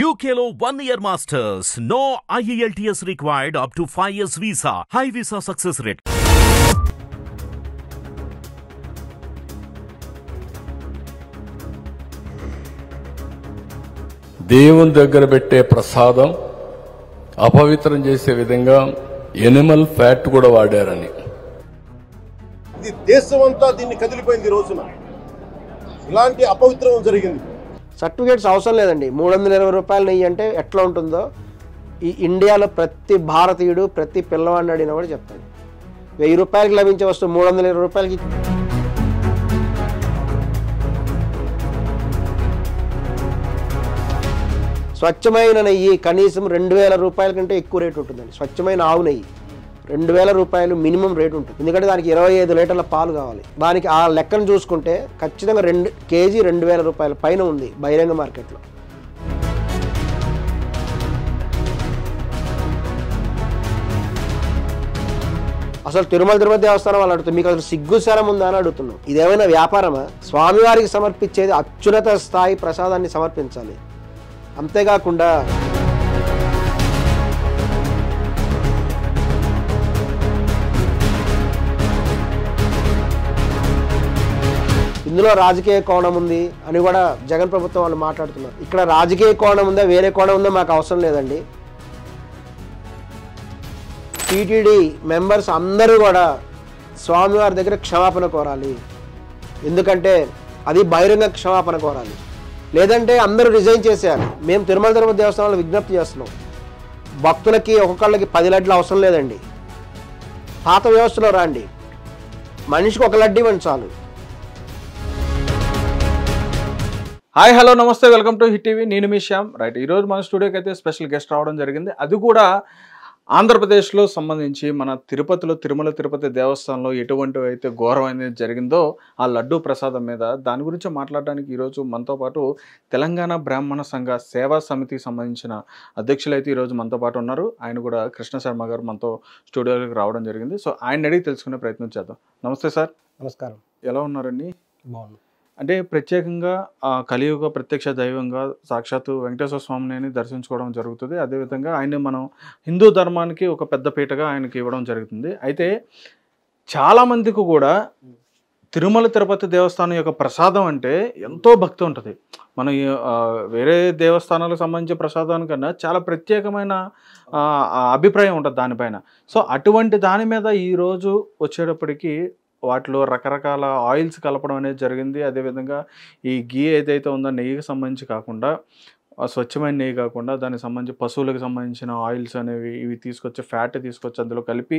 యూకేలో one year masters no IELTS required up to five years visa high visa success rate దేవుని దగ్గర పెట్టే ప్రసాదం అపవిత్రం చేసే విధంగా ఎనిమల్ ఫ్యాట్ కూడా వాడారని ఇది దేశం అంతా దీన్ని కదిలిపోయింది రోజున ఇలాంటి అపవిత్రం జరిగింది సర్టిఫికేట్స్ అవసరం లేదండి మూడు వందల ఇరవై రూపాయలు నెయ్యి అంటే ఎట్లా ఉంటుందో ఈ ఇండియాలో ప్రతి భారతీయుడు ప్రతి పిల్లవాడిని అడిగిన కూడా చెప్తాడు వెయ్యి రూపాయలకి లభించే వస్తువు మూడు వందల ఇరవై రూపాయలకి స్వచ్ఛమైన నెయ్యి కనీసం రెండు వేల రూపాయల కంటే ఎక్కువ రేటు ఉంటుందండి స్వచ్ఛమైన ఆవు నెయ్యి రెండు వేల రూపాయలు మినిమం రేట్ ఉంటుంది ఎందుకంటే దానికి ఇరవై ఐదు లీటర్ల పాలు కావాలి దానికి ఆ లెక్కను చూసుకుంటే ఖచ్చితంగా రెండు కేజీ రెండు వేల రూపాయల పైన ఉంది బహిరంగ మార్కెట్లో అసలు తిరుమల తిరుపతి దేవస్థానం వాళ్ళు అడుగుతుంది మీకు అసలు సిగ్గుశారం ఉందా అని అడుగుతున్నాం ఇదేమైనా వ్యాపారమా స్వామివారికి సమర్పించేది అత్యున్నత స్థాయి ప్రసాదాన్ని సమర్పించాలి అంతేకాకుండా ఇందులో రాజకీయ కోణం ఉంది అని కూడా జగన్ ప్రభుత్వం వాళ్ళు మాట్లాడుతున్నారు ఇక్కడ రాజకీయ కోణం ఉందా వేరే కోణం ఉందా మాకు అవసరం లేదండి టీటీడీ మెంబర్స్ అందరూ కూడా స్వామివారి దగ్గర క్షమాపణ కోరాలి ఎందుకంటే అది బహిరంగ క్షమాపణ కోరాలి లేదంటే అందరూ రిజైన్ చేసేయాలి మేము తిరుమల తిరుపతి దేవస్థానంలో విజ్ఞప్తి చేస్తున్నాం భక్తులకి ఒక్కొక్కళ్ళకి పది లడ్లు అవసరం లేదండి పాత వ్యవస్థలో రాండి మనిషికి ఒక లడ్డు ఇవ్వండి చాలు హాయ్ హలో నమస్తే వెల్కమ్ టు హిట్ టీవీ నేను మీ శ్యామ్ రైట్ ఈరోజు మన స్టూడియోకి అయితే స్పెషల్ గెస్ట్ రావడం జరిగింది అది కూడా ఆంధ్రప్రదేశ్లో సంబంధించి మన తిరుపతిలో తిరుమల తిరుపతి దేవస్థానంలో ఎటువంటి అయితే ఘోరమైనది జరిగిందో ఆ లడ్డూ ప్రసాదం మీద దాని గురించి మాట్లాడడానికి ఈరోజు మనతో పాటు తెలంగాణ బ్రాహ్మణ సంఘ సేవా సమితికి సంబంధించిన అధ్యక్షులు అయితే ఈరోజు మనతో పాటు ఉన్నారు ఆయన కూడా కృష్ణ శర్మ గారు మనతో స్టూడియోలోకి రావడం జరిగింది సో ఆయన అడిగి తెలుసుకునే ప్రయత్నం చేద్దాం నమస్తే సార్ నమస్కారం ఎలా ఉన్నారండి బాగున్నాను అంటే ప్రత్యేకంగా ఆ కలియుగ ప్రత్యక్ష దైవంగా సాక్షాత్తు వెంకటేశ్వర స్వామిని దర్శించుకోవడం జరుగుతుంది అదేవిధంగా ఆయన మనం హిందూ ధర్మానికి ఒక పెద్ద పీటగా ఆయనకి ఇవ్వడం జరుగుతుంది అయితే చాలామందికి కూడా తిరుమల తిరుపతి దేవస్థానం యొక్క ప్రసాదం అంటే ఎంతో భక్తి ఉంటుంది మనం వేరే దేవస్థానాలకు సంబంధించిన ప్రసాదానికన్నా చాలా ప్రత్యేకమైన అభిప్రాయం ఉంటుంది దానిపైన సో అటువంటి దాని మీద ఈరోజు వచ్చేటప్పటికి వాటిలో రకరకాల ఆయిల్స్ కలపడం అనేది జరిగింది అదేవిధంగా ఈ గీ ఏదైతే ఉందో నెయ్యికి సంబంధించి కాకుండా స్వచ్ఛమైన నెయ్యి కాకుండా దానికి సంబంధించి పశువులకు సంబంధించిన ఆయిల్స్ అనేవి ఇవి తీసుకొచ్చి ఫ్యాట్ తీసుకొచ్చి అందులో కలిపి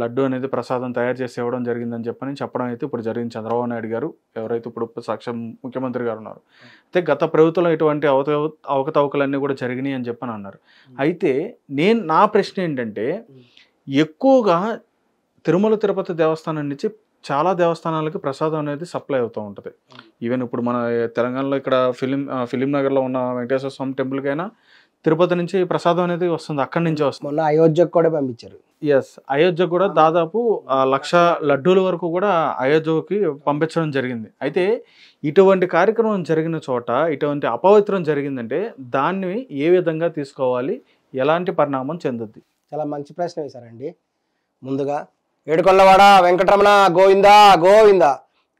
లడ్డు అనేది ప్రసాదం తయారు చేసి ఇవ్వడం జరిగిందని చెప్పని చెప్పడం అయితే ఇప్పుడు జరిగింది చంద్రబాబు నాయుడు గారు ఎవరైతే ఇప్పుడు సాక్ష్యం ముఖ్యమంత్రి గారు ఉన్నారు అయితే గత ప్రభుత్వంలో ఇటువంటి అవత అవకతవకలన్నీ కూడా జరిగినాయి అని చెప్పని అన్నారు అయితే నేను నా ప్రశ్న ఏంటంటే ఎక్కువగా తిరుమల తిరుపతి దేవస్థానం నుంచి చాలా దేవస్థానాలకి ప్రసాదం అనేది సప్లై అవుతూ ఉంటుంది ఈవెన్ ఇప్పుడు మన తెలంగాణలో ఇక్కడ ఫిలిం ఫిలిం నగర్లో ఉన్న వెంకటేశ్వర స్వామి టెంపుల్కైనా తిరుపతి నుంచి ప్రసాదం అనేది వస్తుంది అక్కడి నుంచి వస్తుంది అయోధ్యకు కూడా పంపించారు ఎస్ అయోధ్య కూడా దాదాపు లక్ష లడ్డూల వరకు కూడా అయోధ్యకి పంపించడం జరిగింది అయితే ఇటువంటి కార్యక్రమం జరిగిన చోట ఇటువంటి అపవిత్రం జరిగిందంటే దాన్ని ఏ విధంగా తీసుకోవాలి ఎలాంటి పరిణామం చెందుద్ది చాలా మంచి ప్రశ్న వేశారండి ముందుగా ఏడుకొండవాడ వెంకటరమణ గోవిందా గోవిందా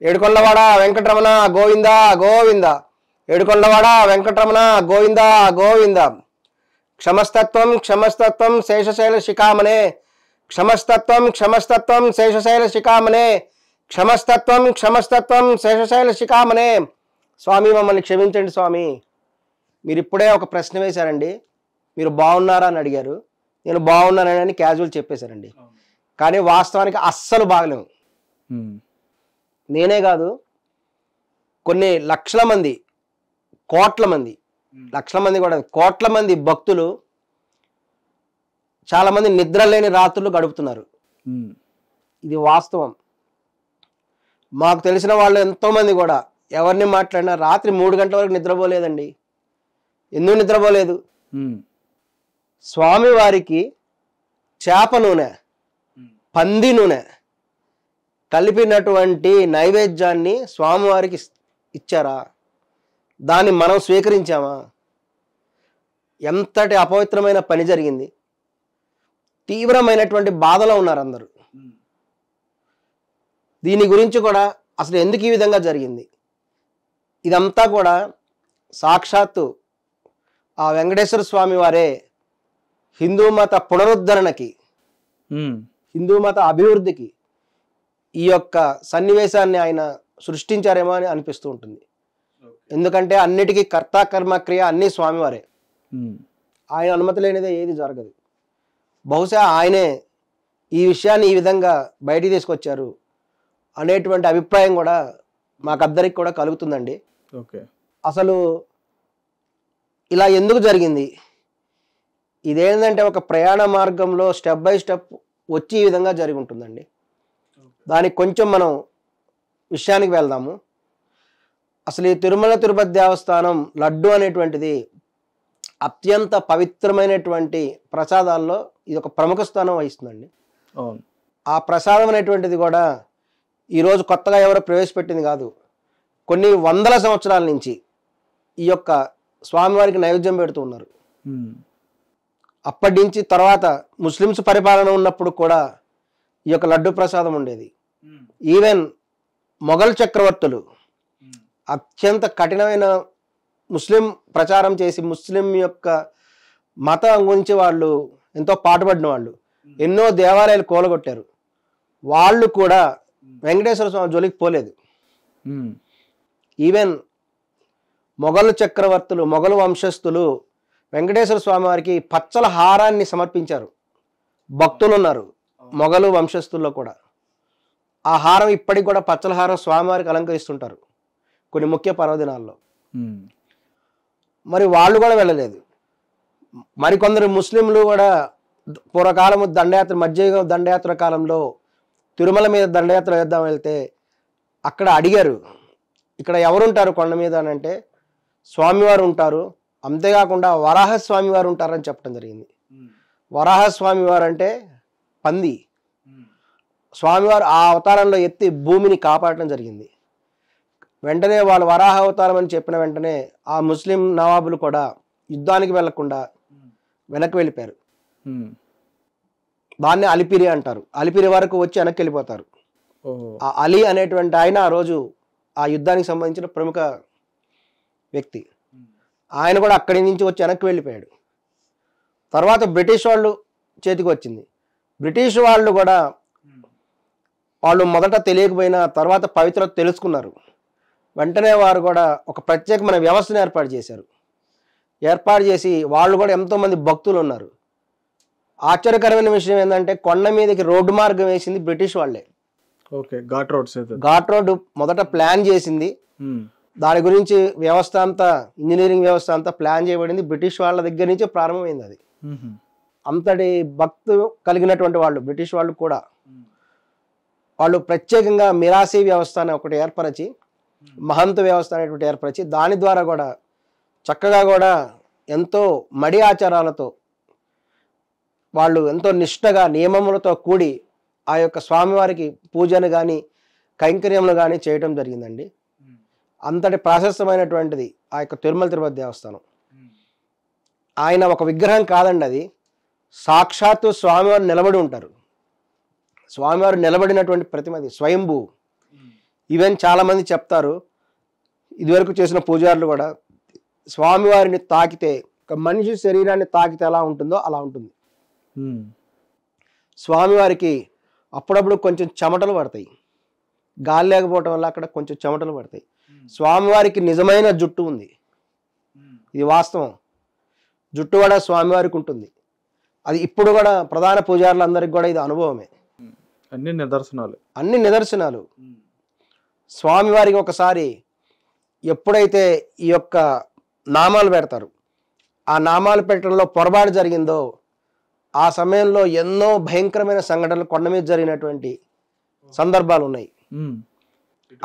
ఏడుకొండవాడ వెంకటరమణ గోవిందా గోవిందా ఏడుకొండవాడ వెంకటరమణ గోవిందా గోవిందా క్షమస్తత్వం క్షమస్తత్వం శేషశైల శిఖామనే క్షమస్తత్వం క్షమస్తత్వం శేషశైల శిఖామనే క్షమస్తత్వం క్షమస్తత్వం శేషశైల శిఖామనే స్వామి మమ్మల్ని క్షమించండి స్వామి మీరు ఇప్పుడే ఒక ప్రశ్న వేశారండి మీరు బాగున్నారా అని అడిగారు నేను బాగున్నానని క్యాజువల్ చెప్పేశారండి కానీ వాస్తవానికి అస్సలు బాగలేవు నేనే కాదు కొన్ని లక్షల మంది కోట్ల మంది లక్షల మంది కూడా కోట్ల మంది భక్తులు చాలామంది నిద్రలేని రాత్రులు గడుపుతున్నారు ఇది వాస్తవం మాకు తెలిసిన వాళ్ళు ఎంతోమంది కూడా ఎవరిని మాట్లాడినా రాత్రి మూడు గంటల వరకు నిద్రపోలేదండి ఎందుకు నిద్రపోలేదు స్వామివారికి చేప నూనె పంది నూనె కలిపినటువంటి నైవేద్యాన్ని స్వామివారికి ఇచ్చారా దాన్ని మనం స్వీకరించామా ఎంతటి అపవిత్రమైన పని జరిగింది తీవ్రమైనటువంటి బాధలో ఉన్నారు అందరూ దీని గురించి కూడా అసలు ఎందుకు ఈ విధంగా జరిగింది ఇదంతా కూడా సాక్షాత్తు ఆ వెంకటేశ్వర స్వామి వారే హిందూ మత పునరుద్ధరణకి హిందూ మత అభివృద్ధికి ఈ యొక్క సన్నివేశాన్ని ఆయన సృష్టించారేమో అని అనిపిస్తూ ఉంటుంది ఎందుకంటే అన్నిటికీ కర్త కర్మ క్రియ అన్నీ స్వామివారే ఆయన అనుమతి లేనిదే ఏది జరగదు బహుశా ఆయనే ఈ విషయాన్ని ఈ విధంగా బయటికి తీసుకొచ్చారు అనేటువంటి అభిప్రాయం కూడా మాకద్దరికి కూడా కలుగుతుందండి ఓకే అసలు ఇలా ఎందుకు జరిగింది ఇదేంటంటే ఒక ప్రయాణ మార్గంలో స్టెప్ బై స్టెప్ వచ్చే విధంగా జరిగి ఉంటుందండి దానికి కొంచెం మనం విషయానికి వెళ్దాము అసలు ఈ తిరుమల తిరుపతి దేవస్థానం లడ్డు అనేటువంటిది అత్యంత పవిత్రమైనటువంటి ప్రసాదాల్లో ఇది ఒక ప్రముఖ స్థానం వహిస్తుందండి ఆ ప్రసాదం అనేటువంటిది కూడా ఈరోజు కొత్తగా ఎవరో ప్రవేశపెట్టింది కాదు కొన్ని వందల సంవత్సరాల నుంచి ఈ యొక్క స్వామివారికి నైవేద్యం పెడుతూ ఉన్నారు అప్పటి నుంచి తర్వాత ముస్లిమ్స్ పరిపాలన ఉన్నప్పుడు కూడా ఈ యొక్క లడ్డు ప్రసాదం ఉండేది ఈవెన్ hmm. మొఘల్ చక్రవర్తులు hmm. అత్యంత కఠినమైన ముస్లిం ప్రచారం చేసి ముస్లిం యొక్క మతం గురించి వాళ్ళు ఎంతో పాటుపడిన వాళ్ళు hmm. ఎన్నో దేవాలయాలు కోలగొట్టారు వాళ్ళు కూడా వెంకటేశ్వర స్వామి జోలికి పోలేదు ఈవెన్ మొఘలు చక్రవర్తులు మొఘలు వంశస్థులు వెంకటేశ్వర స్వామి వారికి పచ్చల హారాన్ని సమర్పించారు భక్తులు ఉన్నారు మొఘలు వంశస్థుల్లో కూడా ఆ హారం ఇప్పటికి కూడా పచ్చల హారం స్వామివారికి అలంకరిస్తుంటారు కొన్ని ముఖ్య పర్వదినాల్లో మరి వాళ్ళు కూడా వెళ్ళలేదు మరికొందరు ముస్లింలు కూడా పూర్వకాలము దండయాత్ర మధ్య దండయాత్ర కాలంలో తిరుమల మీద దండయాత్ర వేద్దాం వెళ్తే అక్కడ అడిగారు ఇక్కడ ఎవరుంటారు కొండ మీద అని అంటే స్వామివారు ఉంటారు అంతేకాకుండా వరాహస్వామి వారు ఉంటారని చెప్పడం జరిగింది వరాహస్వామి వారు అంటే పంది స్వామివారు ఆ అవతారంలో ఎత్తి భూమిని కాపాడటం జరిగింది వెంటనే వాళ్ళు వరాహ అవతారం అని చెప్పిన వెంటనే ఆ ముస్లిం నవాబులు కూడా యుద్ధానికి వెళ్లకుండా వెనక్కి వెళ్ళిపోయారు దాన్ని అలిపిరి అంటారు అలిపిరి వరకు వచ్చి వెనక్కి వెళ్ళిపోతారు ఆ అలీ అనేటువంటి ఆయన ఆ రోజు ఆ యుద్ధానికి సంబంధించిన ప్రముఖ వ్యక్తి ఆయన కూడా అక్కడి నుంచి వచ్చి వెనక్కి వెళ్ళిపోయాడు తర్వాత బ్రిటిష్ వాళ్ళు చేతికి వచ్చింది బ్రిటిష్ వాళ్ళు కూడా వాళ్ళు మొదట తెలియకపోయినా తర్వాత పవిత్ర తెలుసుకున్నారు వెంటనే వారు కూడా ఒక ప్రత్యేకమైన వ్యవస్థను ఏర్పాటు చేశారు ఏర్పాటు చేసి వాళ్ళు కూడా ఎంతోమంది భక్తులు ఉన్నారు ఆశ్చర్యకరమైన విషయం ఏంటంటే కొండ మీదకి రోడ్డు మార్గం వేసింది బ్రిటిష్ వాళ్ళే okay ghat road ghat road మొదట ప్లాన్ చేసింది దాని గురించి వ్యవస్థ అంతా ఇంజనీరింగ్ వ్యవస్థ అంతా ప్లాన్ చేయబడింది బ్రిటిష్ వాళ్ళ దగ్గర నుంచి ప్రారంభమైంది అది అంతటి భక్తు కలిగినటువంటి వాళ్ళు బ్రిటిష్ వాళ్ళు కూడా వాళ్ళు ప్రత్యేకంగా మిరాసీ వ్యవస్థ అనే ఒకటి ఏర్పరచి మహంత వ్యవస్థ అనేటువంటి ఏర్పరిచి దాని ద్వారా కూడా చక్కగా కూడా ఎంతో మడి ఆచారాలతో వాళ్ళు ఎంతో నిష్ఠగా నియమములతో కూడి ఆ యొక్క స్వామివారికి పూజను కానీ కైంకర్యములు కానీ చేయటం జరిగిందండి అంతటి ప్రాశస్తమైనటువంటిది ఆ యొక్క తిరుమల తిరుపతి దేవస్థానం ఆయన ఒక విగ్రహం కాదండి అది సాక్షాత్తు స్వామివారు నిలబడి ఉంటారు స్వామివారు నిలబడినటువంటి ప్రతిమది స్వయంభూ ఈవెన్ చాలామంది చెప్తారు ఇదివరకు చేసిన పూజారులు కూడా స్వామివారిని తాకితే ఒక మనిషి శరీరాన్ని తాకితే ఎలా ఉంటుందో అలా ఉంటుంది స్వామివారికి అప్పుడప్పుడు కొంచెం చెమటలు పడతాయి గాలి లేకపోవటం వల్ల అక్కడ కొంచెం చెమటలు పడతాయి స్వామివారికి నిజమైన జుట్టు ఉంది ఇది వాస్తవం జుట్టు కూడా స్వామివారికి ఉంటుంది అది ఇప్పుడు కూడా ప్రధాన పూజారులందరికి కూడా ఇది అనుభవమే అన్ని నిదర్శనాలు అన్ని నిదర్శనాలు స్వామివారికి ఒకసారి ఎప్పుడైతే ఈ యొక్క నామాలు పెడతారు ఆ నామాలు పెట్టడంలో పొరపాటు జరిగిందో ఆ సమయంలో ఎన్నో భయంకరమైన సంఘటనలు కొండ మీద జరిగినటువంటి సందర్భాలు ఉన్నాయి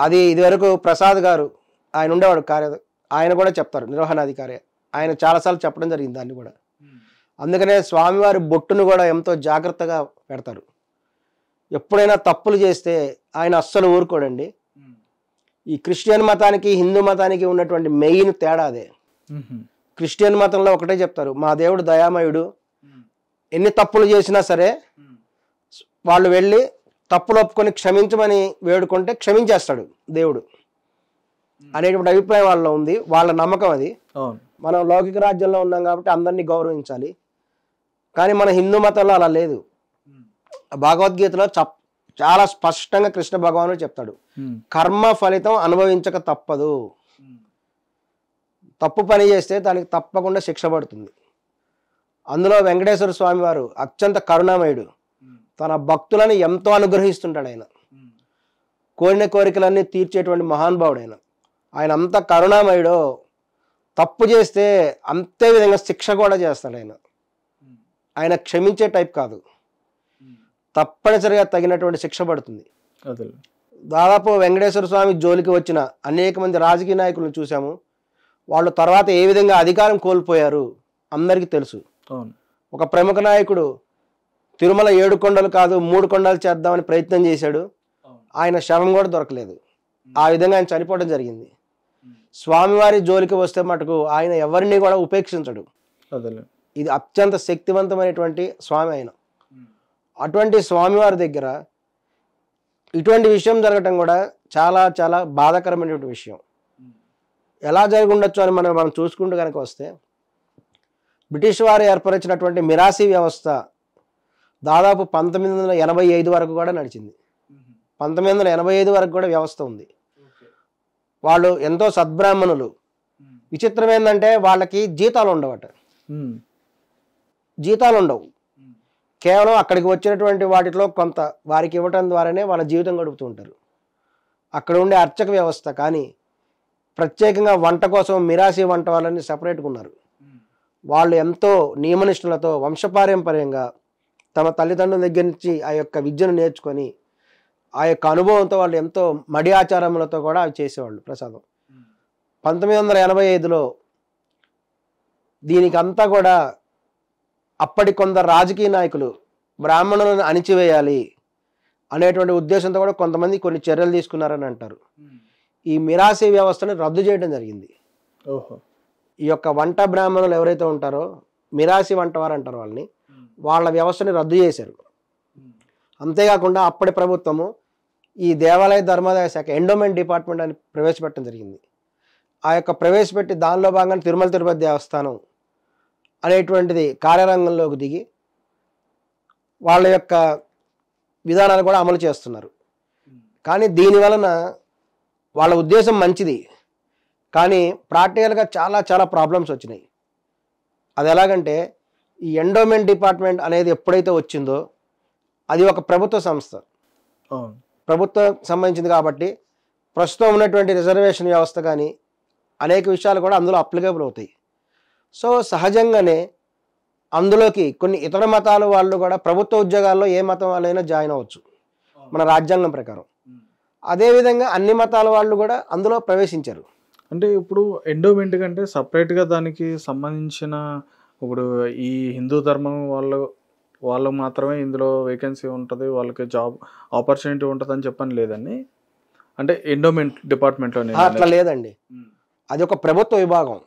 అది ఇదివరకు ప్రసాద్ గారు ఆయన ఉండేవాడు కార్య ఆయన కూడా చెప్తారు నిర్వహణాధికారి ఆయన చాలాసార్లు చెప్పడం జరిగింది దాన్ని కూడా అందుకనే స్వామివారి బొట్టును కూడా ఎంతో జాగ్రత్తగా పెడతారు ఎప్పుడైనా తప్పులు చేస్తే ఆయన అస్సలు ఊరుకోడండి ఈ క్రిస్టియన్ మతానికి హిందూ మతానికి ఉన్నటువంటి మెయిన్ తేడా అదే క్రిస్టియన్ మతంలో ఒకటే చెప్తారు మా దేవుడు దయామయుడు ఎన్ని తప్పులు చేసినా సరే వాళ్ళు వెళ్ళి తప్పులొప్పుకొని క్షమించమని వేడుకుంటే క్షమించేస్తాడు దేవుడు అనేటువంటి అభిప్రాయం వాళ్ళలో ఉంది వాళ్ళ నమ్మకం అది మనం లౌకిక రాజ్యంలో ఉన్నాం కాబట్టి అందరినీ గౌరవించాలి కానీ మన హిందూ మతంలో అలా లేదు hmm. భగవద్గీతలో చాలా స్పష్టంగా కృష్ణ భగవానుడు చెప్తాడు hmm. కర్మ ఫలితం అనుభవించక తప్పదు hmm. తప్పు పని చేస్తే దానికి తప్పకుండా శిక్ష పడుతుంది అందులో వెంకటేశ్వర స్వామి వారు అత్యంత కరుణామయుడు తన భక్తులను ఎంతో అనుగ్రహిస్తుంటాడు ఆయన కోరిన కోరికలన్నీ తీర్చేటువంటి మహానుభావుడు ఆయన ఆయన అంత కరుణామయుడు తప్పు చేస్తే అంతే విధంగా శిక్ష కూడా చేస్తాడు ఆయన ఆయన క్షమించే టైప్ కాదు తప్పనిసరిగా తగినటువంటి శిక్ష పడుతుంది దాదాపు వెంకటేశ్వర స్వామి జోలికి వచ్చిన అనేక మంది రాజకీయ నాయకులను చూసాము వాళ్ళు తర్వాత ఏ విధంగా అధికారం కోల్పోయారు అందరికీ తెలుసు ఒక ప్రముఖ నాయకుడు తిరుమల ఏడు కొండలు కాదు మూడు కొండలు చేద్దామని ప్రయత్నం చేశాడు ఆయన శవం కూడా దొరకలేదు ఆ విధంగా ఆయన చనిపోవడం జరిగింది స్వామివారి జోలికి వస్తే మటుకు ఆయన ఎవరిని కూడా ఉపేక్షించడు ఇది అత్యంత శక్తివంతమైనటువంటి స్వామి ఆయన అటువంటి స్వామివారి దగ్గర ఇటువంటి విషయం జరగటం కూడా చాలా చాలా బాధాకరమైనటువంటి విషయం ఎలా జరిగి ఉండొచ్చు అని మనం మనం చూసుకుంటూ కనుక వస్తే బ్రిటిష్ వారు ఏర్పరిచినటువంటి మిరాసీ వ్యవస్థ దాదాపు పంతొమ్మిది వందల ఎనభై ఐదు వరకు కూడా నడిచింది పంతొమ్మిది వందల ఎనభై ఐదు వరకు కూడా వ్యవస్థ ఉంది వాళ్ళు ఎంతో సద్బ్రాహ్మణులు విచిత్రం ఏంటంటే వాళ్ళకి జీతాలు ఉండవట జీతాలు ఉండవు కేవలం అక్కడికి వచ్చినటువంటి వాటిలో కొంత వారికి ఇవ్వటం ద్వారానే వాళ్ళ జీవితం గడుపుతూ ఉంటారు అక్కడ ఉండే అర్చక వ్యవస్థ కానీ ప్రత్యేకంగా వంట కోసం మిరాసి వంట వాళ్ళని సపరేట్గా ఉన్నారు వాళ్ళు ఎంతో నియమనిష్ఠులతో వంశపారంపర్యంగా తమ తల్లిదండ్రుల దగ్గర నుంచి ఆ యొక్క విద్యను నేర్చుకొని ఆ యొక్క అనుభవంతో వాళ్ళు ఎంతో మడి ఆచారములతో కూడా అవి చేసేవాళ్ళు ప్రసాదం పంతొమ్మిది వందల ఎనభై ఐదులో దీనికి అంతా కూడా అప్పటి కొందరు రాజకీయ నాయకులు బ్రాహ్మణులను అణిచివేయాలి అనేటువంటి ఉద్దేశంతో కూడా కొంతమంది కొన్ని చర్యలు తీసుకున్నారని అంటారు ఈ మిరాసీ వ్యవస్థను రద్దు చేయడం జరిగింది ఓహో ఈ యొక్క వంట బ్రాహ్మణులు ఎవరైతే ఉంటారో మిరాసి వంట వారు అంటారు వాళ్ళని వాళ్ళ వ్యవస్థని రద్దు చేశారు అంతేకాకుండా అప్పటి ప్రభుత్వము ఈ దేవాలయ ధర్మాదాయ శాఖ ఎండోమెంట్ డిపార్ట్మెంట్ అని ప్రవేశపెట్టడం జరిగింది ఆ యొక్క ప్రవేశపెట్టి దానిలో భాగంగా తిరుమల తిరుపతి దేవస్థానం అనేటువంటిది కార్యరంగంలోకి దిగి వాళ్ళ యొక్క విధానాలు కూడా అమలు చేస్తున్నారు కానీ దీని వలన వాళ్ళ ఉద్దేశం మంచిది కానీ ప్రాక్టికల్గా చాలా చాలా ప్రాబ్లమ్స్ వచ్చినాయి అది ఎలాగంటే ఈ ఎండోమెంట్ డిపార్ట్మెంట్ అనేది ఎప్పుడైతే వచ్చిందో అది ఒక ప్రభుత్వ సంస్థ ప్రభుత్వం సంబంధించింది కాబట్టి ప్రస్తుతం ఉన్నటువంటి రిజర్వేషన్ వ్యవస్థ కానీ అనేక విషయాలు కూడా అందులో అప్లికేబుల్ అవుతాయి సో సహజంగానే అందులోకి కొన్ని ఇతర మతాల వాళ్ళు కూడా ప్రభుత్వ ఉద్యోగాల్లో ఏ మతం వాళ్ళైనా జాయిన్ అవ్వచ్చు మన రాజ్యాంగం ప్రకారం అదేవిధంగా అన్ని మతాల వాళ్ళు కూడా అందులో ప్రవేశించారు అంటే ఇప్పుడు ఎండోమెంట్ కంటే సపరేట్గా దానికి సంబంధించిన ఇప్పుడు ఈ హిందూ ధర్మం వాళ్ళు వాళ్ళు మాత్రమే ఇందులో వేకెన్సీ ఉంటుంది వాళ్ళకి జాబ్ ఆపర్చునిటీ ఉంటుంది అని చెప్పని లేదండి అంటే ఎండోమెంట్ డిపార్ట్మెంట్లో అట్లా లేదండి అది ఒక ప్రభుత్వ విభాగం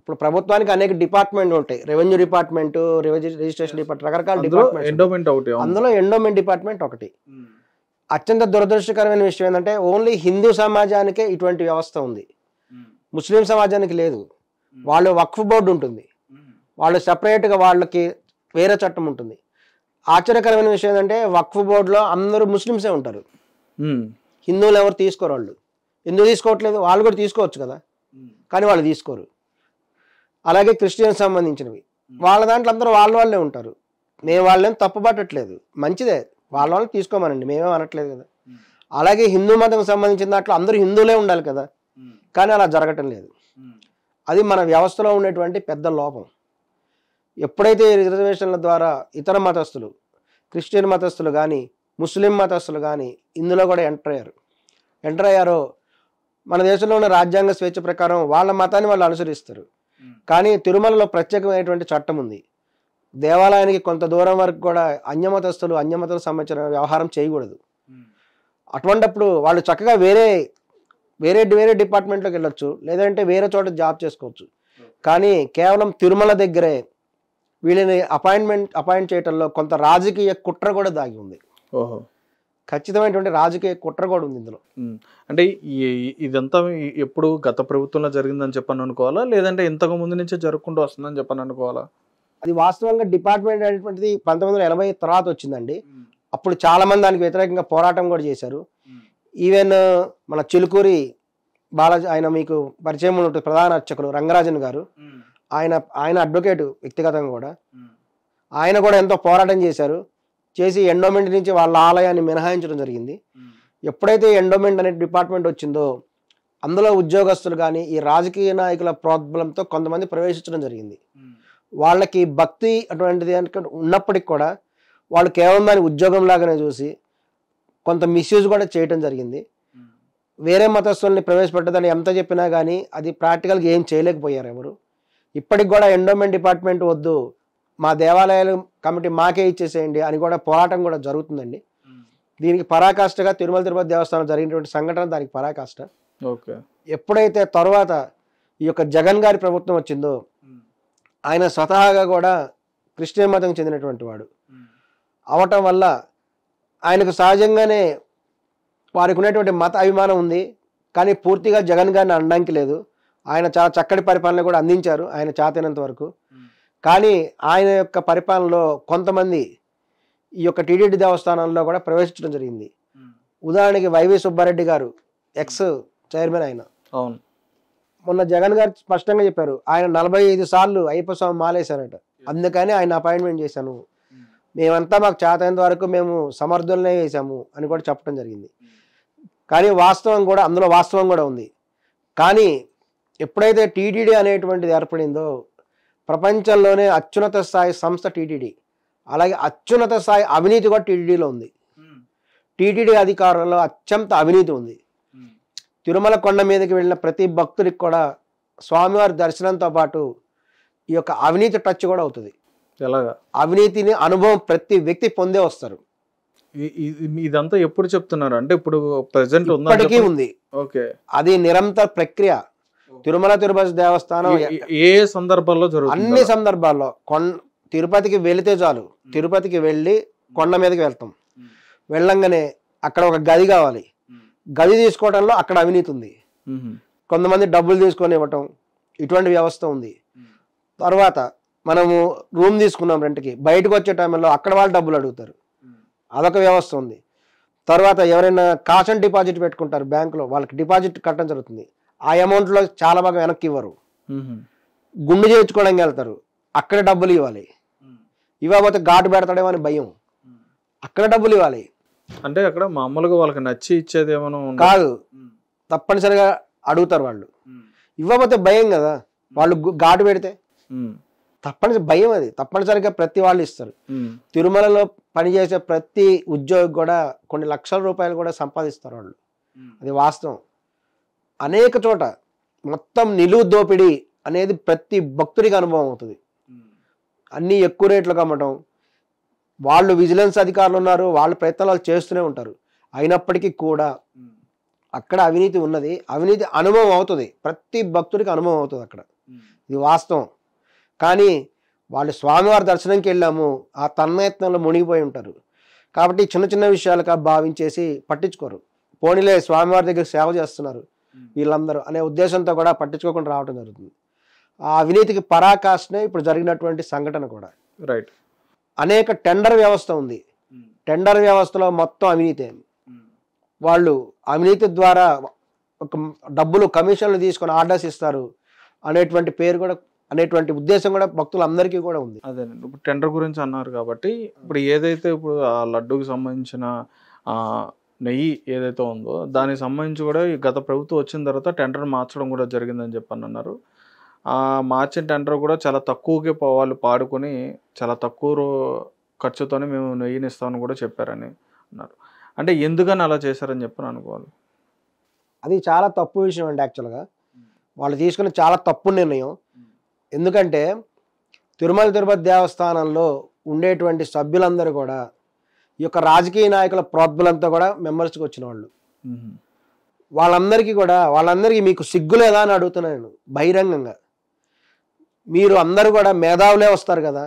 ఇప్పుడు ప్రభుత్వానికి అనేక డిపార్ట్మెంట్ ఉంటాయి రెవెన్యూ డిపార్ట్మెంట్ రిజిస్ట్రేషన్ డిపార్ట్మెంట్ రకరకాల డిపార్ట్మెంట్ ఎండోమెంట్ ఒకటి అందులో ఎండోమెంట్ డిపార్ట్మెంట్ ఒకటి అత్యంత దురదృష్టకరమైన విషయం ఏంటంటే ఓన్లీ హిందూ సమాజానికే ఇటువంటి వ్యవస్థ ఉంది ముస్లిం సమాజానికి లేదు వాళ్ళు వక్ఫ్ బోర్డు ఉంటుంది వాళ్ళు సపరేట్గా వాళ్ళకి వేరే చట్టం ఉంటుంది ఆశ్చర్యకరమైన విషయం ఏంటంటే వక్ఫ్ బోర్డులో అందరూ ముస్లిమ్సే ఉంటారు హిందువులు ఎవరు తీసుకోరు వాళ్ళు ఎందుకు తీసుకోవట్లేదు వాళ్ళు కూడా తీసుకోవచ్చు కదా కానీ వాళ్ళు తీసుకోరు అలాగే క్రిస్టియన్ సంబంధించినవి వాళ్ళ దాంట్లో అందరూ వాళ్ళ వాళ్ళే ఉంటారు మేము వాళ్ళేం తప్పుపట్టట్లేదు మంచిదే వాళ్ళ వాళ్ళు తీసుకోమనండి మేమేం అనట్లేదు కదా అలాగే హిందూ మతం సంబంధించిన దాంట్లో అందరూ హిందువులే ఉండాలి కదా కానీ అలా జరగటం లేదు అది మన వ్యవస్థలో ఉండేటువంటి పెద్ద లోపం ఎప్పుడైతే రిజర్వేషన్ల ద్వారా ఇతర మతస్థులు క్రిస్టియన్ మతస్థులు కానీ ముస్లిం మతస్థులు కానీ ఇందులో కూడా ఎంటర్ అయ్యారు ఎంటర్ అయ్యారో మన దేశంలో ఉన్న రాజ్యాంగ స్వేచ్ఛ ప్రకారం వాళ్ళ మతాన్ని వాళ్ళు అనుసరిస్తారు కానీ తిరుమలలో ప్రత్యేకమైనటువంటి చట్టం ఉంది దేవాలయానికి కొంత దూరం వరకు కూడా అన్యమతస్థులు అన్యమతలకు సంబంధించిన వ్యవహారం చేయకూడదు అటువంటప్పుడు వాళ్ళు చక్కగా వేరే వేరే వేరే డిపార్ట్మెంట్లోకి వెళ్ళొచ్చు లేదంటే వేరే చోట జాబ్ చేసుకోవచ్చు కానీ కేవలం తిరుమల దగ్గరే వీళ్ళని అపాయింట్మెంట్ అపాయింట్ చేయటంలో కొంత రాజకీయ కుట్ర కూడా దాగి ఉంది ఓహో ఖచ్చితమైనటువంటి రాజకీయ కుట్ర కూడా ఉంది ఇందులో అంటే ఇదంతా ఎప్పుడు గత ప్రభుత్వంలో జరిగిందని చెప్పని అనుకోవాలా లేదంటే ఇంతకు ముందు నుంచే జరుగుకుంటూ వస్తుందని చెప్పని అనుకోవాలా అది వాస్తవంగా డిపార్ట్మెంట్ అనేటువంటిది పంతొమ్మిది వందల ఎనభై తర్వాత వచ్చిందండి అప్పుడు చాలా మంది దానికి వ్యతిరేకంగా పోరాటం కూడా చేశారు ఈవెన్ మన చిలుకూరి బాలాజీ ఆయన మీకు పరిచయం ఉన్నటువంటి ప్రధాన అర్చకులు రంగరాజన్ గారు ఆయన ఆయన అడ్వకేటు వ్యక్తిగతంగా కూడా ఆయన కూడా ఎంతో పోరాటం చేశారు చేసి ఎండోమెంట్ నుంచి వాళ్ళ ఆలయాన్ని మినహాయించడం జరిగింది ఎప్పుడైతే ఎండోమెంట్ అనే డిపార్ట్మెంట్ వచ్చిందో అందులో ఉద్యోగస్తులు కానీ ఈ రాజకీయ నాయకుల ప్రోద్బలంతో కొంతమంది ప్రవేశించడం జరిగింది వాళ్ళకి భక్తి అటువంటిది ఉన్నప్పటికి కూడా వాళ్ళు కేవలం దాని ఉద్యోగం లాగానే చూసి కొంత మిస్యూజ్ కూడా చేయడం జరిగింది వేరే మతస్థుల్ని ప్రవేశపెట్టదని ఎంత చెప్పినా కానీ అది ప్రాక్టికల్గా ఏం చేయలేకపోయారు ఎవరు ఇప్పటికి కూడా ఎండోమెంట్ డిపార్ట్మెంట్ వద్దు మా దేవాలయాలు కమిటీ మాకే ఇచ్చేసేయండి అని కూడా పోరాటం కూడా జరుగుతుందండి దీనికి పరాకాష్ఠగా తిరుమల తిరుపతి దేవస్థానం జరిగినటువంటి సంఘటన దానికి పరాకాష్ఠ ఎప్పుడైతే తర్వాత ఈ యొక్క జగన్ గారి ప్రభుత్వం వచ్చిందో ఆయన స్వతహాగా కూడా క్రిస్టియన్ మతం చెందినటువంటి వాడు అవటం వల్ల ఆయనకు సహజంగానే వారికి ఉన్నటువంటి మత అభిమానం ఉంది కానీ పూర్తిగా జగన్ గారిని అనడానికి లేదు ఆయన చాలా చక్కటి పరిపాలన కూడా అందించారు ఆయన చాతైనంత వరకు కానీ ఆయన యొక్క పరిపాలనలో కొంతమంది ఈ యొక్క టీడీడీ దేవస్థానంలో కూడా ప్రవేశించడం జరిగింది ఉదాహరణకి వైవి సుబ్బారెడ్డి గారు ఎక్స్ చైర్మన్ ఆయన అవును మొన్న జగన్ గారు స్పష్టంగా చెప్పారు ఆయన నలభై ఐదు సార్లు అయ్యప్ప స్వామి మాలేశారట అందుకని ఆయన అపాయింట్మెంట్ చేశాను మేమంతా మాకు చేతైనంత వరకు మేము సమర్థులనే వేశాము అని కూడా చెప్పడం జరిగింది కానీ వాస్తవం కూడా అందులో వాస్తవం కూడా ఉంది కానీ ఎప్పుడైతే టీటీడీ అనేటువంటిది ఏర్పడిందో ప్రపంచంలోనే అత్యున్నత స్థాయి సంస్థ టీటీడీ అలాగే అత్యున్నత స్థాయి అవినీతి కూడా టీటీడీలో ఉంది టీటీడీ అధికారంలో అత్యంత అవినీతి ఉంది తిరుమల కొండ మీదకి వెళ్ళిన ప్రతి భక్తుడికి కూడా స్వామివారి దర్శనంతో పాటు ఈ యొక్క అవినీతి టచ్ కూడా అవుతుంది అవినీతిని అనుభవం ప్రతి వ్యక్తి పొందే వస్తారు ఇదంతా ఎప్పుడు చెప్తున్నారు అంటే ఇప్పుడు ప్రజెంట్ ఉంది ఓకే అది నిరంతర ప్రక్రియ తిరుమల తిరుపతి దేవస్థానం ఏ సందర్భాల్లో జరుగుతుంది అన్ని సందర్భాల్లో కొండ తిరుపతికి వెళితే చాలు తిరుపతికి వెళ్ళి కొండ మీదకి వెళ్తాం వెళ్ళంగానే అక్కడ ఒక గది కావాలి గది తీసుకోవటంలో అక్కడ అవినీతి ఉంది కొంతమంది డబ్బులు తీసుకొని ఇవ్వటం ఇటువంటి వ్యవస్థ ఉంది తర్వాత మనము రూమ్ తీసుకున్నాం రెంట్కి బయటకు వచ్చే టైంలో అక్కడ వాళ్ళు డబ్బులు అడుగుతారు అదొక వ్యవస్థ ఉంది తర్వాత ఎవరైనా కాషన్ డిపాజిట్ పెట్టుకుంటారు బ్యాంకులో వాళ్ళకి డిపాజిట్ కట్టడం జరుగుతుంది ఆ అమౌంట్లో చాలా బాగా వెనక్కి ఇవ్వరు గుండు చేయించుకోవడానికి వెళ్తారు అక్కడ డబ్బులు ఇవ్వాలి ఇవ్వకపోతే ఘాటు పెడతాడేమో అని భయం అక్కడ డబ్బులు ఇవ్వాలి అంటే అక్కడ మామూలుగా వాళ్ళకి నచ్చి ఇచ్చేది ఏమైనా కాదు తప్పనిసరిగా అడుగుతారు వాళ్ళు ఇవ్వకపోతే భయం కదా వాళ్ళు ఘాటు పెడితే తప్పనిసరి భయం అది తప్పనిసరిగా ప్రతి వాళ్ళు ఇస్తారు తిరుమలలో పనిచేసే ప్రతి ఉద్యోగి కూడా కొన్ని లక్షల రూపాయలు కూడా సంపాదిస్తారు వాళ్ళు అది వాస్తవం అనేక చోట మొత్తం నిలువు దోపిడీ అనేది ప్రతి భక్తుడికి అనుభవం అవుతుంది అన్నీ ఎక్కువ రేట్లకు అమ్మటం వాళ్ళు విజిలెన్స్ అధికారులు ఉన్నారు వాళ్ళ ప్రయత్నాలు చేస్తూనే ఉంటారు అయినప్పటికీ కూడా అక్కడ అవినీతి ఉన్నది అవినీతి అనుభవం అవుతుంది ప్రతి భక్తుడికి అనుభవం అవుతుంది అక్కడ ఇది వాస్తవం కానీ వాళ్ళు స్వామివారి దర్శనంకి వెళ్ళాము ఆ తన్మయత్నంలో మునిగిపోయి ఉంటారు కాబట్టి చిన్న చిన్న విషయాలుగా భావించేసి పట్టించుకోరు పోనీలే స్వామివారి దగ్గర సేవ చేస్తున్నారు వీళ్ళందరూ అనే ఉద్దేశంతో కూడా పట్టించుకోకుండా రావడం జరుగుతుంది ఆ అవినీతికి పరాకాష్నే ఇప్పుడు జరిగినటువంటి సంఘటన కూడా రైట్ అనేక టెండర్ వ్యవస్థ ఉంది టెండర్ వ్యవస్థలో మొత్తం అవినీతి వాళ్ళు అవినీతి ద్వారా ఒక డబ్బులు కమిషన్లు తీసుకొని ఆర్డర్స్ ఇస్తారు అనేటువంటి పేరు కూడా అనేటువంటి ఉద్దేశం కూడా భక్తులు అందరికీ కూడా ఉంది అదే ఇప్పుడు టెండర్ గురించి అన్నారు కాబట్టి ఇప్పుడు ఏదైతే ఇప్పుడు ఆ లడ్డూకి సంబంధించిన నెయ్యి ఏదైతే ఉందో దానికి సంబంధించి కూడా గత ప్రభుత్వం వచ్చిన తర్వాత టెండర్ మార్చడం కూడా జరిగిందని చెప్పని అన్నారు ఆ మార్చిన టెండర్ కూడా చాలా తక్కువకే వాళ్ళు పాడుకొని చాలా తక్కువ ఖర్చుతోనే మేము నెయ్యిని ఇస్తామని కూడా చెప్పారని అన్నారు అంటే ఎందుకని అలా చేశారని చెప్పని అనుకోవాలి అది చాలా తప్పు విషయం అండి యాక్చువల్గా వాళ్ళు తీసుకున్న చాలా తప్పు నిర్ణయం ఎందుకంటే తిరుమల తిరుపతి దేవస్థానంలో ఉండేటువంటి సభ్యులందరూ కూడా ఈ యొక్క రాజకీయ నాయకుల ప్రోద్బలంతో కూడా మెంబర్స్కి వచ్చిన వాళ్ళు వాళ్ళందరికీ కూడా వాళ్ళందరికీ మీకు సిగ్గు లేదా అని అడుగుతున్నాను బహిరంగంగా మీరు అందరూ కూడా మేధావులే వస్తారు కదా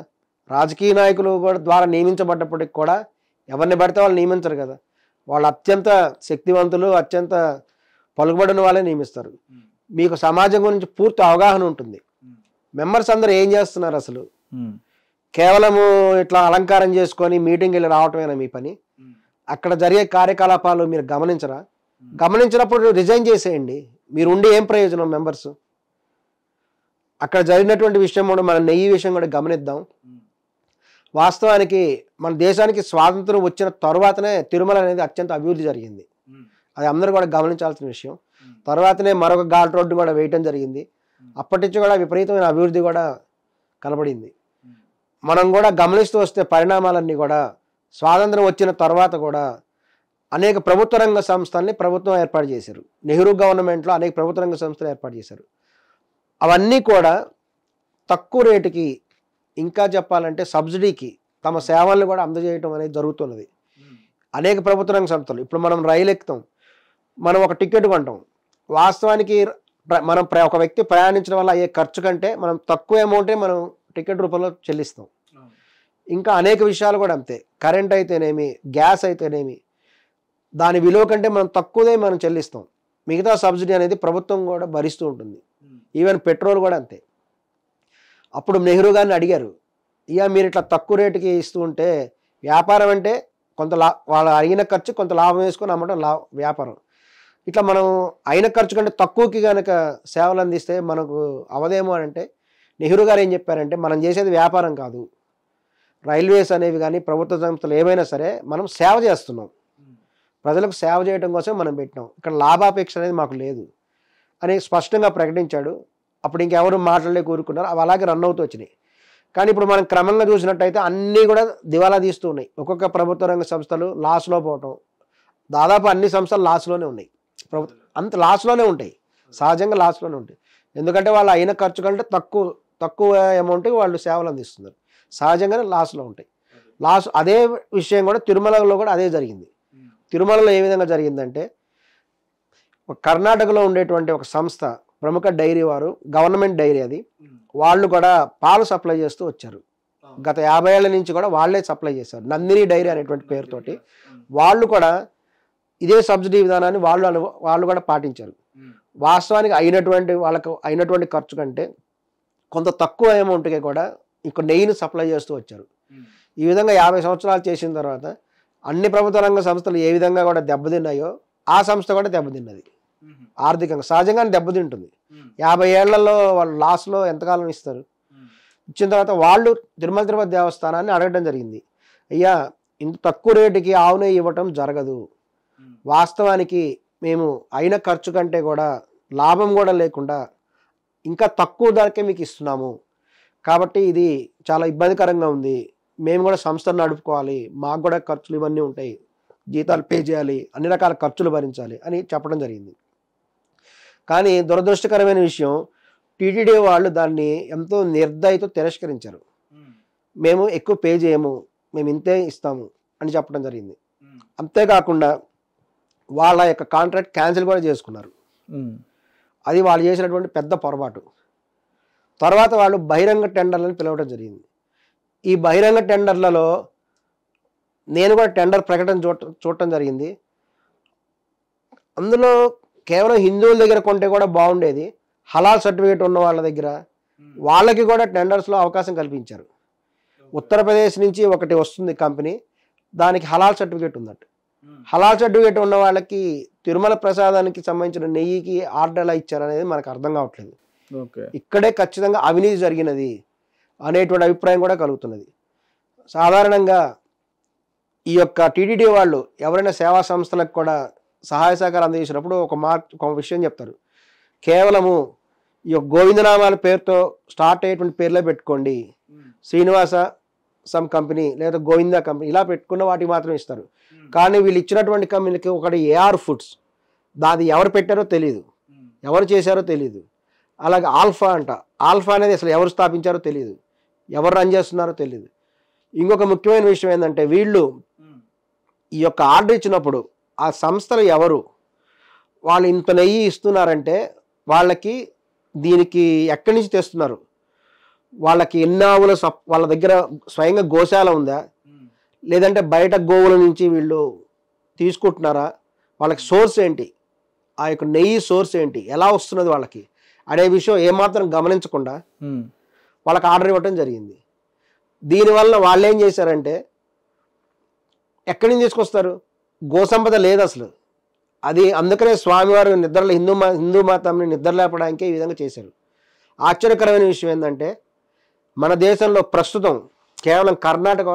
రాజకీయ నాయకులు కూడా ద్వారా నియమించబడ్డప్పటికి కూడా ఎవరిని పడితే వాళ్ళు నియమించరు కదా వాళ్ళు అత్యంత శక్తివంతులు అత్యంత పలుకుబడిన వాళ్ళే నియమిస్తారు మీకు సమాజం గురించి పూర్తి అవగాహన ఉంటుంది మెంబర్స్ అందరూ ఏం చేస్తున్నారు అసలు కేవలము ఇట్లా అలంకారం చేసుకొని మీటింగ్ వెళ్ళి రావటమేనా మీ పని అక్కడ జరిగే కార్యకలాపాలు మీరు గమనించరా గమనించినప్పుడు రిజైన్ చేసేయండి మీరు ఉండి ఏం ప్రయోజనం మెంబర్స్ అక్కడ జరిగినటువంటి విషయం కూడా మనం నెయ్యి విషయం కూడా గమనిద్దాం వాస్తవానికి మన దేశానికి స్వాతంత్రం వచ్చిన తర్వాతనే తిరుమల అనేది అత్యంత అభివృద్ధి జరిగింది అది అందరూ కూడా గమనించాల్సిన విషయం తర్వాతనే మరొక ఘాట్ రోడ్డు కూడా వేయటం జరిగింది అప్పటి నుంచి కూడా విపరీతమైన అభివృద్ధి కూడా కనబడింది మనం కూడా గమనిస్తూ వస్తే పరిణామాలన్నీ కూడా స్వాతంత్రం వచ్చిన తర్వాత కూడా అనేక ప్రభుత్వ రంగ సంస్థల్ని ప్రభుత్వం ఏర్పాటు చేశారు నెహ్రూ గవర్నమెంట్లో అనేక ప్రభుత్వ రంగ సంస్థలు ఏర్పాటు చేశారు అవన్నీ కూడా తక్కువ రేటుకి ఇంకా చెప్పాలంటే సబ్సిడీకి తమ సేవలను కూడా అందజేయటం అనేది జరుగుతున్నది అనేక ప్రభుత్వ రంగ సంస్థలు ఇప్పుడు మనం రైలు ఎక్కుతాం మనం ఒక టికెట్ కొంటాం వాస్తవానికి మనం ఒక వ్యక్తి ప్రయాణించడం వల్ల అయ్యే ఖర్చు కంటే మనం తక్కువ అమౌంటే మనం టికెట్ రూపంలో చెల్లిస్తాం ఇంకా అనేక విషయాలు కూడా అంతే కరెంట్ అయితేనేమి గ్యాస్ అయితేనేమి దాని విలువ కంటే మనం తక్కువదే మనం చెల్లిస్తాం మిగతా సబ్సిడీ అనేది ప్రభుత్వం కూడా భరిస్తూ ఉంటుంది ఈవెన్ hmm. పెట్రోల్ కూడా అంతే అప్పుడు నెహ్రూ గారిని అడిగారు ఇక మీరు ఇట్లా తక్కువ రేటుకి ఇస్తూ ఉంటే వ్యాపారం అంటే కొంత లా వాళ్ళు అయిన ఖర్చు కొంత లాభం వేసుకొని అమ్మటం లా వ్యాపారం ఇట్లా మనం అయిన ఖర్చు కంటే తక్కువకి కనుక సేవలు అందిస్తే మనకు అవదేమో అని అంటే నెహ్రూ గారు ఏం చెప్పారంటే మనం చేసేది వ్యాపారం కాదు రైల్వేస్ అనేవి కానీ ప్రభుత్వ సంస్థలు ఏమైనా సరే మనం సేవ చేస్తున్నాం ప్రజలకు సేవ చేయడం కోసం మనం పెట్టినాం ఇక్కడ లాభాపేక్ష అనేది మాకు లేదు అని స్పష్టంగా ప్రకటించాడు అప్పుడు ఇంకెవరు మాట్లాడలే కూరుకున్నారు అవి అలాగే రన్ అవుతూ వచ్చినాయి కానీ ఇప్పుడు మనం క్రమంగా చూసినట్టయితే అన్నీ కూడా దివాలా తీస్తూ ఉన్నాయి ఒక్కొక్క ప్రభుత్వ రంగ సంస్థలు లాస్లో పోవటం దాదాపు అన్ని సంస్థలు లాస్లోనే ఉన్నాయి ప్రభుత్వం అంత లాస్లోనే ఉంటాయి సహజంగా లాస్లోనే ఉంటాయి ఎందుకంటే వాళ్ళు అయిన ఖర్చు కంటే తక్కువ తక్కువ అమౌంట్కి వాళ్ళు సేవలు అందిస్తున్నారు సహజంగానే లాస్లో ఉంటాయి లాస్ అదే విషయం కూడా తిరుమలలో కూడా అదే జరిగింది తిరుమలలో ఏ విధంగా జరిగిందంటే కర్ణాటకలో ఉండేటువంటి ఒక సంస్థ ప్రముఖ డైరీ వారు గవర్నమెంట్ డైరీ అది వాళ్ళు కూడా పాలు సప్లై చేస్తూ వచ్చారు గత యాభై ఏళ్ళ నుంచి కూడా వాళ్ళే సప్లై చేశారు నందిని డైరీ అనేటువంటి పేరుతోటి వాళ్ళు కూడా ఇదే సబ్సిడీ విధానాన్ని వాళ్ళు వాళ్ళు కూడా పాటించారు వాస్తవానికి అయినటువంటి వాళ్ళకు అయినటువంటి ఖర్చు కంటే కొంత తక్కువ అమౌంట్కి కూడా ఇక్కడ నెయ్యిని సప్లై చేస్తూ వచ్చారు ఈ విధంగా యాభై సంవత్సరాలు చేసిన తర్వాత అన్ని ప్రభుత్వ రంగ సంస్థలు ఏ విధంగా కూడా దెబ్బతిన్నాయో ఆ సంస్థ కూడా దెబ్బతిన్నది ఆర్థికంగా సహజంగానే దెబ్బతింటుంది యాభై ఏళ్లలో వాళ్ళు లాస్లో ఎంతకాలం ఇస్తారు ఇచ్చిన తర్వాత వాళ్ళు తిరుమల తిరుపతి దేవస్థానాన్ని అడగడం జరిగింది అయ్యా ఇంత తక్కువ రేటుకి ఆవునే ఇవ్వటం జరగదు వాస్తవానికి మేము అయిన ఖర్చు కంటే కూడా లాభం కూడా లేకుండా ఇంకా తక్కువ ధరకే మీకు ఇస్తున్నాము కాబట్టి ఇది చాలా ఇబ్బందికరంగా ఉంది మేము కూడా సంస్థను నడుపుకోవాలి మాకు కూడా ఖర్చులు ఇవన్నీ ఉంటాయి జీతాలు పే చేయాలి అన్ని రకాల ఖర్చులు భరించాలి అని చెప్పడం జరిగింది కానీ దురదృష్టకరమైన విషయం టీటీడీ వాళ్ళు దాన్ని ఎంతో నిర్దయతో తిరస్కరించారు మేము ఎక్కువ పే చేయము మేము ఇంతే ఇస్తాము అని చెప్పడం జరిగింది అంతేకాకుండా వాళ్ళ యొక్క కాంట్రాక్ట్ క్యాన్సిల్ కూడా చేసుకున్నారు అది వాళ్ళు చేసినటువంటి పెద్ద పొరపాటు తర్వాత వాళ్ళు బహిరంగ టెండర్లను పిలవడం జరిగింది ఈ బహిరంగ టెండర్లలో నేను కూడా టెండర్ ప్రకటన చూడటం చూడటం జరిగింది అందులో కేవలం హిందువుల దగ్గర కొంటే కూడా బాగుండేది హలాల్ సర్టిఫికేట్ ఉన్న వాళ్ళ దగ్గర వాళ్ళకి కూడా టెండర్స్లో అవకాశం కల్పించారు ఉత్తరప్రదేశ్ నుంచి ఒకటి వస్తుంది కంపెనీ దానికి హలాల్ సర్టిఫికేట్ ఉందట హలాల్ సర్టిఫికేట్ ఉన్న వాళ్ళకి తిరుమల ప్రసాదానికి సంబంధించిన నెయ్యికి ఆర్డర్ ఎలా ఇచ్చారనేది మనకు అర్థం కావట్లేదు ఇక్కడే ఖచ్చితంగా అవినీతి జరిగినది అనేటువంటి అభిప్రాయం కూడా కలుగుతున్నది సాధారణంగా ఈ యొక్క టీడీడీ వాళ్ళు ఎవరైనా సేవా సంస్థలకు కూడా సహాయ సహకారం అందజేసినప్పుడు ఒక మార్క్ ఒక విషయం చెప్తారు కేవలము ఈ యొక్క గోవిందనామాల పేరుతో స్టార్ట్ అయ్యేటువంటి పేర్లే పెట్టుకోండి శ్రీనివాస సమ్ కంపెనీ లేదా గోవింద కంపెనీ ఇలా పెట్టుకున్న వాటికి మాత్రం ఇస్తారు కానీ వీళ్ళు ఇచ్చినటువంటి కంపెనీకి ఒకటి ఏఆర్ ఫుడ్స్ దాది ఎవరు పెట్టారో తెలియదు ఎవరు చేశారో తెలియదు అలాగే ఆల్ఫా అంట ఆల్ఫా అనేది అసలు ఎవరు స్థాపించారో తెలియదు ఎవరు రన్ చేస్తున్నారో తెలియదు ఇంకొక ముఖ్యమైన విషయం ఏంటంటే వీళ్ళు ఈ యొక్క ఆర్డర్ ఇచ్చినప్పుడు ఆ సంస్థలు ఎవరు వాళ్ళు ఇంత నెయ్యి ఇస్తున్నారంటే వాళ్ళకి దీనికి ఎక్కడి నుంచి తెస్తున్నారు వాళ్ళకి ఎన్నావుల వాళ్ళ దగ్గర స్వయంగా గోశాల ఉందా లేదంటే బయట గోవుల నుంచి వీళ్ళు తీసుకుంటున్నారా వాళ్ళకి సోర్స్ ఏంటి ఆ యొక్క నెయ్యి సోర్స్ ఏంటి ఎలా వస్తున్నది వాళ్ళకి అనే విషయం ఏమాత్రం గమనించకుండా వాళ్ళకి ఆర్డర్ ఇవ్వటం జరిగింది దీనివల్ల వాళ్ళు ఏం చేశారంటే ఎక్కడి నుంచి తీసుకొస్తారు గోసంపద లేదు అసలు అది అందుకనే స్వామివారు నిద్రలో హిందూ మా హిందూ మతంని నిద్ర లేపడానికి ఈ విధంగా చేశారు ఆశ్చర్యకరమైన విషయం ఏంటంటే మన దేశంలో ప్రస్తుతం కేవలం కర్ణాటక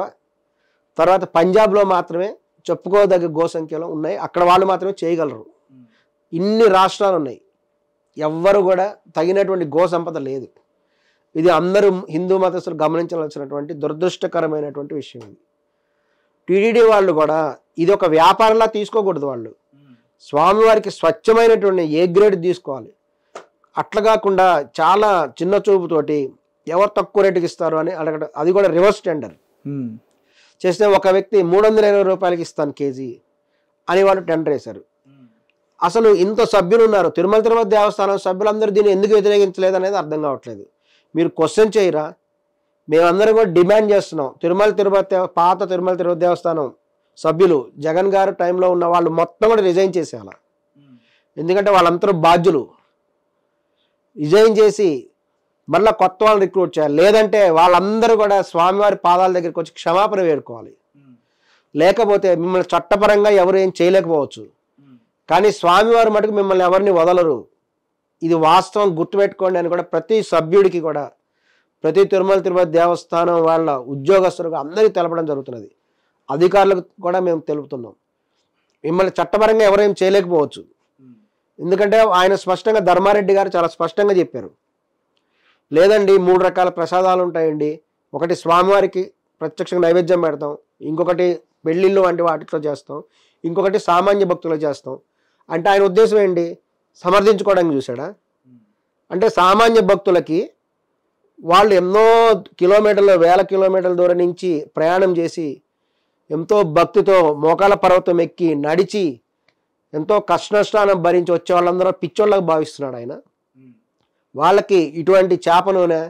తర్వాత పంజాబ్లో మాత్రమే చెప్పుకోదగ్గ గోసంఖ్యలో ఉన్నాయి అక్కడ వాళ్ళు మాత్రమే చేయగలరు ఇన్ని రాష్ట్రాలు ఉన్నాయి ఎవ్వరు కూడా తగినటువంటి గో సంపద లేదు ఇది అందరూ హిందూ మతస్థులు గమనించవలసినటువంటి దురదృష్టకరమైనటువంటి విషయం ఇది టీడీడీ వాళ్ళు కూడా ఇది ఒక వ్యాపారంలా తీసుకోకూడదు వాళ్ళు స్వామివారికి స్వచ్ఛమైనటువంటి ఏ గ్రేడ్ తీసుకోవాలి అట్లా కాకుండా చాలా చిన్న చూపుతోటి ఎవరు తక్కువ రేటుకి ఇస్తారు అని అడగడం అది కూడా రివర్స్ టెండర్ చేస్తే ఒక వ్యక్తి మూడు వందల ఇరవై రూపాయలకి ఇస్తాను కేజీ అని వాళ్ళు టెండర్ వేశారు అసలు ఇంత సభ్యులు ఉన్నారు తిరుమల తిరుమల దేవస్థానం సభ్యులందరూ దీన్ని ఎందుకు వ్యతిరేకించలేదు అనేది అర్థం కావట్లేదు మీరు క్వశ్చన్ చేయరా మేమందరం కూడా డిమాండ్ చేస్తున్నాం తిరుమల తిరుపతి పాత తిరుమల తిరుపతి దేవస్థానం సభ్యులు జగన్ గారు టైంలో ఉన్న వాళ్ళు మొత్తం కూడా రిజైన్ చేసేయాల ఎందుకంటే వాళ్ళందరూ బాధ్యులు రిజైన్ చేసి మళ్ళీ కొత్త వాళ్ళని రిక్రూట్ చేయాలి లేదంటే వాళ్ళందరూ కూడా స్వామివారి పాదాల దగ్గరికి వచ్చి క్షమాపణ వేడుకోవాలి లేకపోతే మిమ్మల్ని చట్టపరంగా ఎవరు ఏం చేయలేకపోవచ్చు కానీ స్వామివారు మటుకు మిమ్మల్ని ఎవరిని వదలరు ఇది వాస్తవం గుర్తుపెట్టుకోండి అని కూడా ప్రతి సభ్యుడికి కూడా ప్రతి తిరుమల తిరుపతి దేవస్థానం వాళ్ళ ఉద్యోగస్తులకు అందరికీ తెలపడం జరుగుతున్నది అధికారులకు కూడా మేము తెలుపుతున్నాం మిమ్మల్ని చట్టపరంగా ఎవరేం చేయలేకపోవచ్చు ఎందుకంటే ఆయన స్పష్టంగా ధర్మారెడ్డి గారు చాలా స్పష్టంగా చెప్పారు లేదండి మూడు రకాల ప్రసాదాలు ఉంటాయండి ఒకటి స్వామివారికి ప్రత్యక్షంగా నైవేద్యం పెడతాం ఇంకొకటి పెళ్ళిళ్ళు వంటి వాటిలో చేస్తాం ఇంకొకటి సామాన్య భక్తులు చేస్తాం అంటే ఆయన ఉద్దేశం ఏంటి సమర్థించుకోవడానికి చూశాడా అంటే సామాన్య భక్తులకి వాళ్ళు ఎన్నో కిలోమీటర్లు వేల కిలోమీటర్ల దూరం నుంచి ప్రయాణం చేసి ఎంతో భక్తితో మోకాల పర్వతం ఎక్కి నడిచి ఎంతో కష్ట భరించి వచ్చే వాళ్ళందరూ పిచ్చోళ్ళకు భావిస్తున్నాడు ఆయన వాళ్ళకి ఇటువంటి చేప నూనె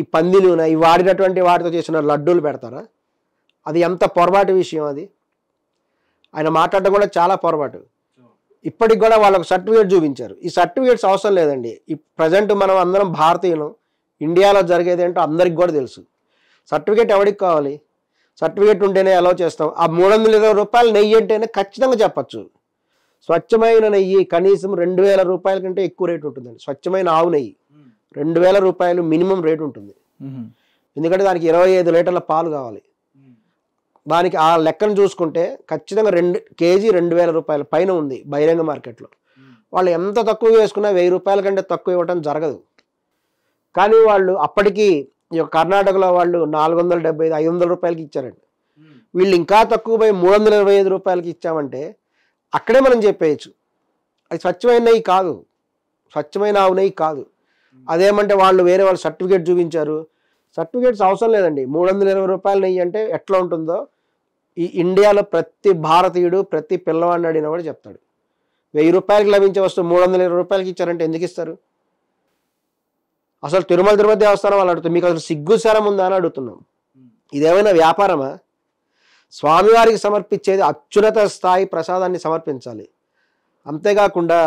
ఈ పంది నూనె ఈ వాడినటువంటి వాటితో చేసిన లడ్డూలు పెడతారా అది ఎంత పొరపాటు విషయం అది ఆయన మాట్లాడడం కూడా చాలా పొరపాటు ఇప్పటికి కూడా వాళ్ళకు సర్టిఫికేట్ చూపించారు ఈ సర్టిఫికేట్స్ అవసరం లేదండి ఈ ప్రజెంట్ మనం అందరం భారతీయులం ఇండియాలో జరిగేది ఏంటో అందరికి కూడా తెలుసు సర్టిఫికేట్ ఎవరికి కావాలి సర్టిఫికేట్ ఉంటేనే అలౌ చేస్తాం ఆ మూడు వందల ఇరవై రూపాయలు నెయ్యి అంటేనే ఖచ్చితంగా చెప్పచ్చు స్వచ్ఛమైన నెయ్యి కనీసం రెండు వేల రూపాయల కంటే ఎక్కువ రేటు ఉంటుందండి స్వచ్ఛమైన ఆవు నెయ్యి రెండు వేల రూపాయలు మినిమం రేటు ఉంటుంది ఎందుకంటే దానికి ఇరవై ఐదు లీటర్ల పాలు కావాలి దానికి ఆ లెక్కను చూసుకుంటే ఖచ్చితంగా రెండు కేజీ రెండు వేల రూపాయల పైన ఉంది బహిరంగ మార్కెట్లో వాళ్ళు ఎంత తక్కువ వేసుకున్నా వెయ్యి రూపాయల కంటే తక్కువ ఇవ్వటం జరగదు కానీ వాళ్ళు అప్పటికీ ఈ యొక్క కర్ణాటకలో వాళ్ళు నాలుగు వందల డెబ్బై ఐదు ఐదు వందల రూపాయలకి ఇచ్చారండి వీళ్ళు ఇంకా తక్కువ పోయి మూడు వందల ఇరవై ఐదు రూపాయలకి ఇచ్చామంటే అక్కడే మనం చెప్పేయచ్చు అది స్వచ్ఛమైన కాదు స్వచ్ఛమైన ఆవు నెయ్యి కాదు అదేమంటే వాళ్ళు వేరే వాళ్ళు సర్టిఫికేట్ చూపించారు సర్టిఫికేట్స్ అవసరం లేదండి మూడు వందల ఇరవై రూపాయలు నెయ్యి అంటే ఎట్లా ఉంటుందో ఈ ఇండియాలో ప్రతి భారతీయుడు ప్రతి పిల్లవాడిని అడిగిన వాడు చెప్తాడు వెయ్యి రూపాయలకి లభించే వస్తువు మూడు వందల ఇరవై రూపాయలకి ఇచ్చారంటే ఎందుకు ఇస్తారు అసలు తిరుమల తిరుపతి దేవస్థానం వాళ్ళు అడుగుతాం మీకు అసలు సిగ్గుసారం ఉందా అని అడుగుతున్నాం ఇదేమైనా వ్యాపారమా స్వామివారికి సమర్పించేది అత్యున్నత స్థాయి ప్రసాదాన్ని సమర్పించాలి అంతేకాకుండా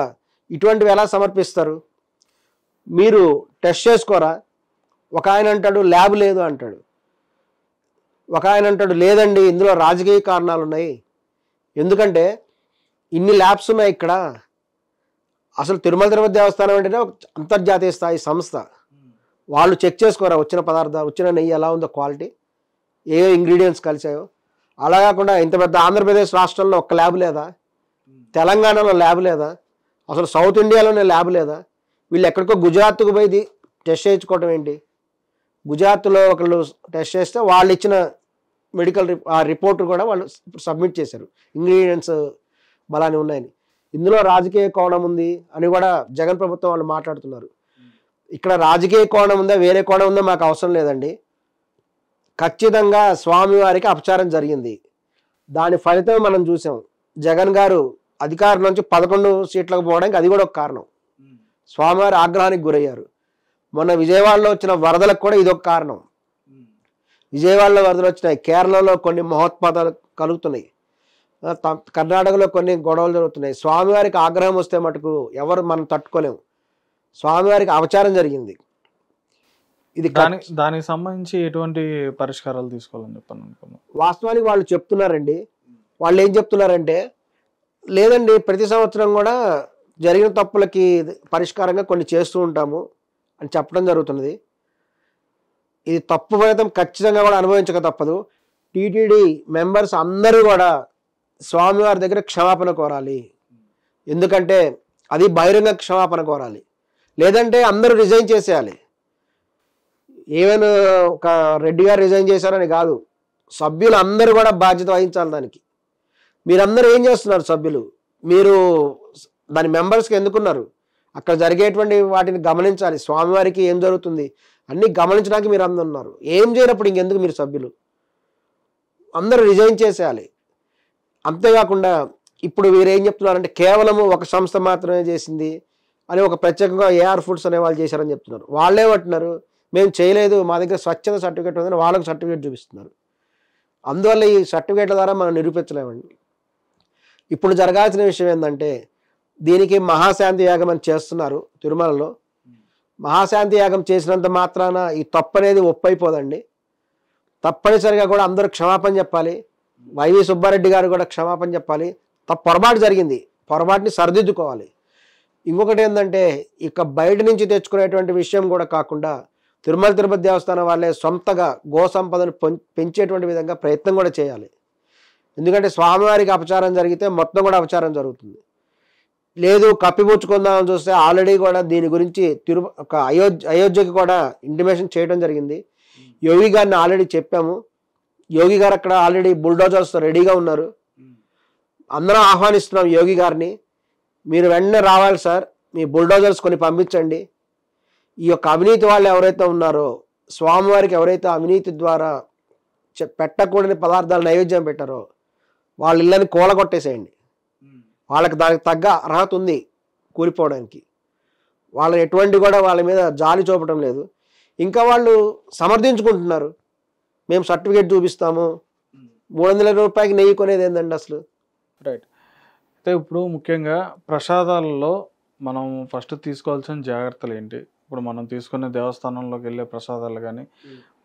ఇటువంటివి ఎలా సమర్పిస్తారు మీరు టెస్ట్ చేసుకోరా ఒక ఆయన అంటాడు ల్యాబ్ లేదు అంటాడు ఒక ఆయన అంటాడు లేదండి ఇందులో రాజకీయ కారణాలు ఉన్నాయి ఎందుకంటే ఇన్ని ల్యాబ్స్ ఉన్నాయి ఇక్కడ అసలు తిరుమల తిరుపతి దేవస్థానం అంటేనే ఒక అంతర్జాతీయ స్థాయి సంస్థ వాళ్ళు చెక్ చేసుకోరా వచ్చిన పదార్థాలు వచ్చిన నెయ్యి ఎలా ఉందో క్వాలిటీ ఏ ఇంగ్రీడియంట్స్ కలిసాయో అలా కాకుండా ఇంత పెద్ద ఆంధ్రప్రదేశ్ రాష్ట్రంలో ఒక్క ల్యాబ్ లేదా తెలంగాణలో ల్యాబ్ లేదా అసలు సౌత్ ఇండియాలోనే ల్యాబ్ లేదా వీళ్ళు ఎక్కడికో గుజరాత్కు పోయి టెస్ట్ చేయించుకోవటం ఏంటి గుజరాత్లో ఒకళ్ళు టెస్ట్ చేస్తే వాళ్ళు ఇచ్చిన మెడికల్ ఆ రిపోర్ట్ కూడా వాళ్ళు సబ్మిట్ చేశారు ఇంగ్రీడియంట్స్ బలాన్ని ఉన్నాయని ఇందులో రాజకీయ కోణం ఉంది అని కూడా జగన్ ప్రభుత్వం వాళ్ళు మాట్లాడుతున్నారు ఇక్కడ రాజకీయ కోణం ఉందా వేరే కోణం ఉందా మాకు అవసరం లేదండి ఖచ్చితంగా స్వామివారికి అపచారం జరిగింది దాని ఫలితం మనం చూసాం జగన్ గారు అధికారం నుంచి పదకొండు సీట్లకు పోవడానికి అది కూడా ఒక కారణం స్వామివారి ఆగ్రహానికి గురయ్యారు మొన్న విజయవాడలో వచ్చిన వరదలకు కూడా ఇదొక కారణం విజయవాడలో వరదలు వచ్చినాయి కేరళలో కొన్ని మహోత్పాదాలు కలుగుతున్నాయి కర్ణాటకలో కొన్ని గొడవలు జరుగుతున్నాయి స్వామివారికి ఆగ్రహం వస్తే మటుకు ఎవరు మనం తట్టుకోలేము స్వామివారికి అవచారం జరిగింది ఇది దానికి దానికి సంబంధించి ఎటువంటి పరిష్కారాలు తీసుకోవాలని చెప్పాను వాస్తవానికి వాళ్ళు చెప్తున్నారండి వాళ్ళు ఏం చెప్తున్నారంటే లేదండి ప్రతి సంవత్సరం కూడా జరిగిన తప్పులకి పరిష్కారంగా కొన్ని చేస్తూ ఉంటాము అని చెప్పడం జరుగుతున్నది ఇది తప్పు ఫలితం ఖచ్చితంగా కూడా అనుభవించక తప్పదు టీటీడీ మెంబర్స్ అందరూ కూడా స్వామివారి దగ్గర క్షమాపణ కోరాలి ఎందుకంటే అది బహిరంగ క్షమాపణ కోరాలి లేదంటే అందరూ రిజైన్ చేసేయాలి ఈవెన్ ఒక రెడ్డి గారు రిజైన్ చేశారని కాదు సభ్యులు అందరూ కూడా బాధ్యత వహించాలి దానికి మీరందరూ ఏం చేస్తున్నారు సభ్యులు మీరు దాని మెంబర్స్కి ఎందుకున్నారు అక్కడ జరిగేటువంటి వాటిని గమనించాలి స్వామివారికి ఏం జరుగుతుంది అన్నీ గమనించడానికి మీరు అందరు ఉన్నారు ఏం చేయనప్పుడు ఇంకెందుకు మీరు సభ్యులు అందరూ రిజైన్ చేసేయాలి అంతేకాకుండా ఇప్పుడు వీరేం చెప్తున్నారంటే కేవలము ఒక సంస్థ మాత్రమే చేసింది అని ఒక ప్రత్యేకంగా ఏఆర్ ఫుడ్స్ అనే వాళ్ళు చేశారని చెప్తున్నారు వాళ్ళే పట్టినారు మేము చేయలేదు మా దగ్గర స్వచ్ఛత సర్టిఫికేట్ ఉందని వాళ్ళకు సర్టిఫికేట్ చూపిస్తున్నారు అందువల్ల ఈ సర్టిఫికేట్ల ద్వారా మనం నిరూపించలేమండి ఇప్పుడు జరగాల్సిన విషయం ఏంటంటే దీనికి మహాశాంతి యాగం అని చేస్తున్నారు తిరుమలలో మహాశాంతి యాగం చేసినంత మాత్రాన ఈ తప్పు అనేది ఒప్పైపోదండి తప్పనిసరిగా కూడా అందరూ క్షమాపణ చెప్పాలి వైవి సుబ్బారెడ్డి గారు కూడా క్షమాపణ చెప్పాలి తప్ప పొరపాటు జరిగింది పొరపాటుని సరిదిద్దుకోవాలి ఇంకొకటి ఏంటంటే ఇక బయట నుంచి తెచ్చుకునేటువంటి విషయం కూడా కాకుండా తిరుమల తిరుపతి దేవస్థానం వాళ్ళే సొంతగా గో సంపదను పెంచేటువంటి విధంగా ప్రయత్నం కూడా చేయాలి ఎందుకంటే స్వామివారికి అపచారం జరిగితే మొత్తం కూడా అపచారం జరుగుతుంది లేదు కప్పిపుచ్చుకుందామని చూస్తే ఆల్రెడీ కూడా దీని గురించి ఒక అయోధ్య అయోధ్యకి కూడా ఇంటిమేషన్ చేయడం జరిగింది యోగి గారిని ఆల్రెడీ చెప్పాము యోగి గారు అక్కడ ఆల్రెడీ బుల్డోజర్స్ రెడీగా ఉన్నారు అందరం ఆహ్వానిస్తున్నాం యోగి గారిని మీరు వెంటనే రావాలి సార్ మీ బుల్డోజర్స్ కొన్ని పంపించండి ఈ యొక్క అవినీతి వాళ్ళు ఎవరైతే ఉన్నారో స్వామివారికి ఎవరైతే అవినీతి ద్వారా పెట్టకూడని పదార్థాలు నైవేద్యం పెట్టారో వాళ్ళ ఇళ్ళని కూలగొట్టేసేయండి వాళ్ళకి దానికి తగ్గ అర్హత ఉంది కూలిపోవడానికి వాళ్ళని ఎటువంటి కూడా వాళ్ళ మీద జాలి చూపడం లేదు ఇంకా వాళ్ళు సమర్థించుకుంటున్నారు మేము సర్టిఫికేట్ చూపిస్తాము మూడు వందల రూపాయలకి నెయ్యి కొనేది ఏంటండి అసలు రైట్ అయితే ఇప్పుడు ముఖ్యంగా ప్రసాదాలలో మనం ఫస్ట్ తీసుకోవాల్సిన జాగ్రత్తలు ఏంటి ఇప్పుడు మనం తీసుకునే దేవస్థానంలోకి వెళ్ళే ప్రసాదాలు కానీ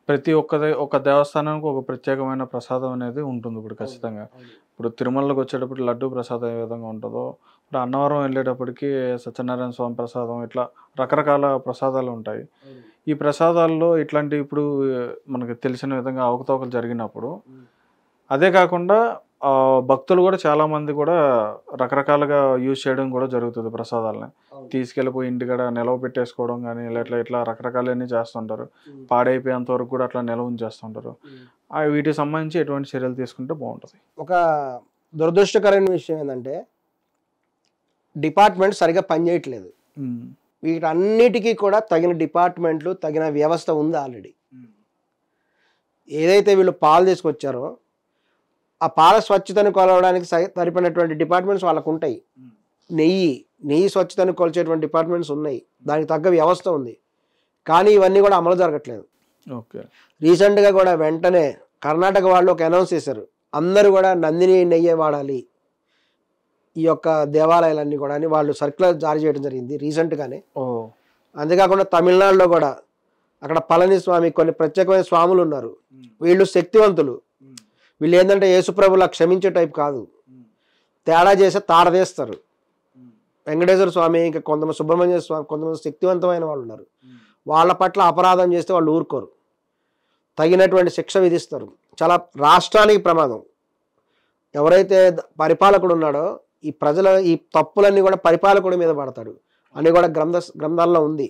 ప్రతి ఒక్క ఒక దేవస్థానానికి ఒక ప్రత్యేకమైన ప్రసాదం అనేది ఉంటుంది ఇప్పుడు ఖచ్చితంగా ఇప్పుడు తిరుమలకి వచ్చేటప్పుడు లడ్డు ప్రసాదం ఏ విధంగా ఉంటుందో ఇప్పుడు అన్నవరం వెళ్ళేటప్పటికి సత్యనారాయణ స్వామి ప్రసాదం ఇట్లా రకరకాల ప్రసాదాలు ఉంటాయి ఈ ప్రసాదాల్లో ఇట్లాంటి ఇప్పుడు మనకు తెలిసిన విధంగా అవకతవకలు జరిగినప్పుడు అదే కాకుండా భక్తులు కూడా చాలా మంది కూడా రకరకాలుగా యూజ్ చేయడం కూడా జరుగుతుంది ప్రసాదాలని తీసుకెళ్ళిపోయి ఇంటికాడ నిలవ పెట్టేసుకోవడం కానీ ఇట్లా ఇట్లా రకరకాలన్నీ చేస్తుంటారు పాడైపోయేంత వరకు కూడా అట్లా నిలవ ఉంచేస్తుంటారు వీటికి సంబంధించి ఎటువంటి చర్యలు తీసుకుంటే బాగుంటుంది ఒక దురదృష్టకరమైన విషయం ఏంటంటే డిపార్ట్మెంట్ సరిగా పనిచేయట్లేదు వీటన్నిటికీ కూడా తగిన డిపార్ట్మెంట్లు తగిన వ్యవస్థ ఉంది ఆల్రెడీ ఏదైతే వీళ్ళు పాలు తీసుకొచ్చారో ఆ పాల స్వచ్ఛతను కొలవడానికి సరిపడినటువంటి డిపార్ట్మెంట్స్ వాళ్ళకు ఉంటాయి నెయ్యి నెయ్యి స్వచ్ఛతను కొలిచేటువంటి డిపార్ట్మెంట్స్ ఉన్నాయి దానికి తగ్గ వ్యవస్థ ఉంది కానీ ఇవన్నీ కూడా అమలు జరగట్లేదు ఓకే రీసెంట్గా కూడా వెంటనే కర్ణాటక వాళ్ళు ఒక అనౌన్స్ చేశారు అందరూ కూడా నందిని నెయ్యే వాడాలి ఈ యొక్క దేవాలయాలన్నీ కూడా అని వాళ్ళు సర్క్యులర్ జారీ చేయడం జరిగింది రీసెంట్గానే అంతేకాకుండా తమిళనాడులో కూడా అక్కడ పళనిస్వామి కొన్ని ప్రత్యేకమైన స్వాములు ఉన్నారు వీళ్ళు శక్తివంతులు వీళ్ళు ఏంటంటే యేసుప్రభులా క్షమించే టైప్ కాదు తేడా చేసి తాడదేస్తారు వెంకటేశ్వర స్వామి ఇంకా కొంతమంది సుబ్రహ్మణ్య స్వామి కొంతమంది శక్తివంతమైన వాళ్ళు ఉన్నారు వాళ్ళ పట్ల అపరాధం చేస్తే వాళ్ళు ఊరుకోరు తగినటువంటి శిక్ష విధిస్తారు చాలా రాష్ట్రానికి ప్రమాదం ఎవరైతే పరిపాలకుడు ఉన్నాడో ఈ ప్రజల ఈ తప్పులన్నీ కూడా పరిపాలకుడి మీద పడతాడు అని కూడా గ్రంథ గ్రంథాల్లో ఉంది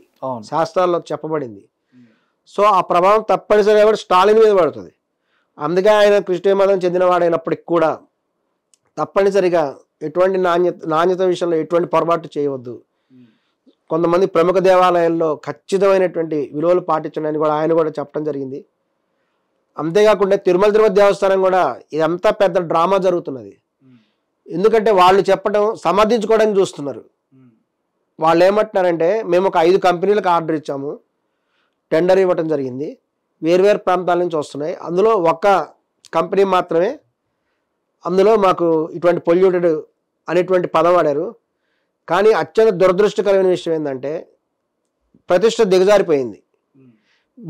శాస్త్రాల్లో చెప్పబడింది సో ఆ ప్రభావం తప్పనిసరిగా కూడా స్టాలిన్ మీద పడుతుంది అందుకే ఆయన క్రిస్టియన్ మతం చెందినవాడైనప్పటికి కూడా తప్పనిసరిగా ఎటువంటి నాణ్యత నాణ్యత విషయంలో ఎటువంటి పొరపాటు చేయవద్దు కొంతమంది ప్రముఖ దేవాలయాల్లో ఖచ్చితమైనటువంటి విలువలు పాటించడానికి కూడా ఆయన కూడా చెప్పడం జరిగింది అంతేకాకుండా తిరుమల తిరుపతి దేవస్థానం కూడా ఇదంతా పెద్ద డ్రామా జరుగుతున్నది ఎందుకంటే వాళ్ళు చెప్పడం సమర్థించుకోవడానికి చూస్తున్నారు వాళ్ళు ఏమంటున్నారంటే మేము ఒక ఐదు కంపెనీలకు ఆర్డర్ ఇచ్చాము టెండర్ ఇవ్వటం జరిగింది వేర్వేరు ప్రాంతాల నుంచి వస్తున్నాయి అందులో ఒక్క కంపెనీ మాత్రమే అందులో మాకు ఇటువంటి పొల్యూటెడ్ అనేటువంటి పదం ఆడారు కానీ అత్యంత దురదృష్టకరమైన విషయం ఏంటంటే ప్రతిష్ట దిగజారిపోయింది